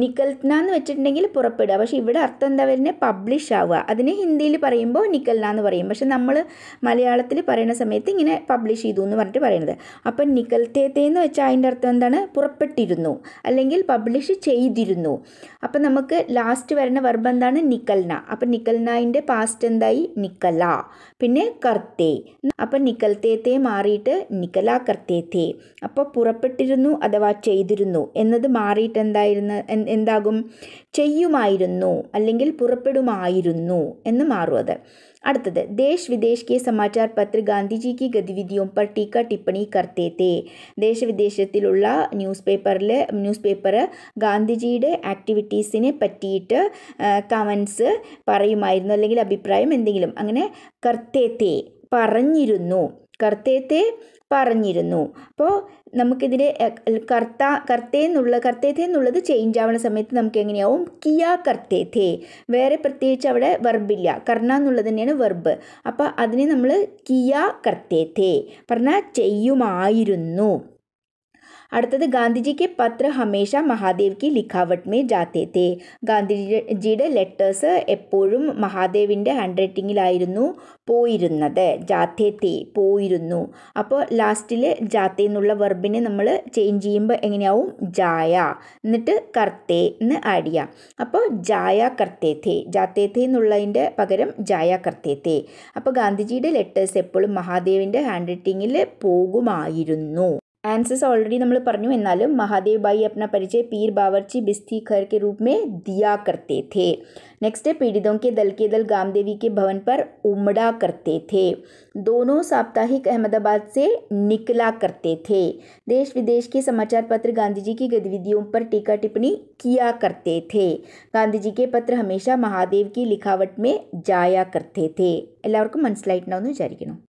നിക്കൽന എന്ന് വെച്ചിട്ടുണ്ടെങ്കിൽ പുറപ്പെടുക പക്ഷെ ഇവിടെ അർത്ഥം എന്താ വരുന്നത് പബ്ലിഷ് ആവുക അതിന് ഹിന്ദിയിൽ പറയുമ്പോൾ നിക്കൽന എന്ന് പറയും പക്ഷെ നമ്മൾ മലയാളത്തിൽ പറയുന്ന സമയത്ത് ഇങ്ങനെ പബ്ലിഷ് ചെയ്തു എന്ന് പറഞ്ഞിട്ട് പറയുന്നത് അപ്പം നിക്കൽത്തേ തേ എന്ന് വെച്ചാൽ അതിൻ്റെ അർത്ഥം എന്താണ് പുറപ്പെട്ടിരുന്നു അല്ലെങ്കിൽ പബ്ലിഷ് ചെയ്തിരുന്നു അപ്പം നമുക്ക് ലാസ്റ്റ് വരുന്ന വെർബ് എന്താണ് നിക്കൽന അപ്പം നിക്കൽനായിൻ്റെ പാസ്റ്റ് എന്തായി നിക്കല പിന്നെ കർത്ത കർത്തേ അപ്പോൾ നിക്കൽത്തേത്തേ മാറിയിട്ട് നിക്കലാ കർത്തേത്തേ അപ്പോൾ പുറപ്പെട്ടിരുന്നു അഥവാ ചെയ്തിരുന്നു എന്നത് മാറിയിട്ട് എന്തായിരുന്നു എന്താകും ചെയ്യുമായിരുന്നു അല്ലെങ്കിൽ പുറപ്പെടുമായിരുന്നു എന്ന് മാറും അത് അടുത്തത് देश विदेश के समाचार पत्र ഗാന്ധിജിക്ക് ഗതിവിധിയും की गतिविधियों पर टीका टिप्पणी करते थे ന്യൂസ് പേപ്പറിൽ ന്യൂസ് പേപ്പർ ഗാന്ധിജിയുടെ ആക്ടിവിറ്റീസിനെ പറ്റിയിട്ട് കമൻസ് പറയുമായിരുന്നു അല്ലെങ്കിൽ അഭിപ്രായം എന്തെങ്കിലും അങ്ങനെ കർത്തേത്തേ പറഞ്ഞിരുന്നു കർത്തേത്തെ പറഞ്ഞിരുന്നു അപ്പോൾ നമുക്കിതിൻ്റെ കർത്ത കർത്തേ എന്നുള്ള കർത്തേത്തെ എന്നുള്ളത് ചേഞ്ച് ആവുന്ന സമയത്ത് നമുക്ക് എങ്ങനെയാവും കിയാ കർത്തേത്തേ വേറെ പ്രത്യേകിച്ച് അവിടെ വെർബില്ല കർണ എന്നുള്ളത് തന്നെയാണ് വെർബ് അപ്പോൾ അതിനെ നമ്മൾ കിയാ കർത്തേത്തേ പറഞ്ഞാൽ ചെയ്യുമായിരുന്നു അടുത്തത് ഗാന്ധിജിക്ക് പത്ര ഹമേശ മഹാദേവ് കി ലിഖാവട്ട് മേ ജാത്തേത്തെ ഗാന്ധിജിയുടെ ലെറ്റേഴ്സ് എപ്പോഴും മഹാദേവിൻ്റെ ഹാൻഡ് റൈറ്റിങ്ങിലായിരുന്നു പോയിരുന്നത് ജാത്തേത്തെ പോയിരുന്നു അപ്പോൾ ലാസ്റ്റിൽ ജാത്തേ എന്നുള്ള വെർബിനെ നമ്മൾ ചേഞ്ച് ചെയ്യുമ്പോൾ എങ്ങനെയാവും ജായ എന്നിട്ട് കർത്തേ എന്ന് ആഡ് ചെയ്യാം അപ്പോൾ ജായ കർത്തേത്തെ ജാത്തേത്തെ എന്നുള്ളതിൻ്റെ പകരം ജായ കർത്തേത്തെ അപ്പോൾ ഗാന്ധിജിയുടെ ലെറ്റേഴ്സ് എപ്പോഴും മഹാദേവിൻ്റെ ഹാൻഡ് റൈറ്റിങ്ങിൽ പോകുമായിരുന്നു आंसर्स ऑलरेडी നമ്മൾ पर महादेव बाई अपना परिचय पीर बावर्ची बिस्ती खर के रूप में दिया करते थे नेक्स्ट है पीड़ितों के दल के दल गामदेवी के भवन पर उमड़ा करते थे दोनों साप्ताहिक अहमदाबाद से निकला करते थे देश विदेश के समाचार पत्र गांधी जी की गतिविधियों पर टीका टिप्पणी किया करते थे गांधी जी के पत्र हमेशा महादेव की लिखावट में जाया करते थे എല്ലാവർക്കും മനസ്സിലായിട്ടുണ്ടാവുമെന്ന് വിചാരിക്കുന്നു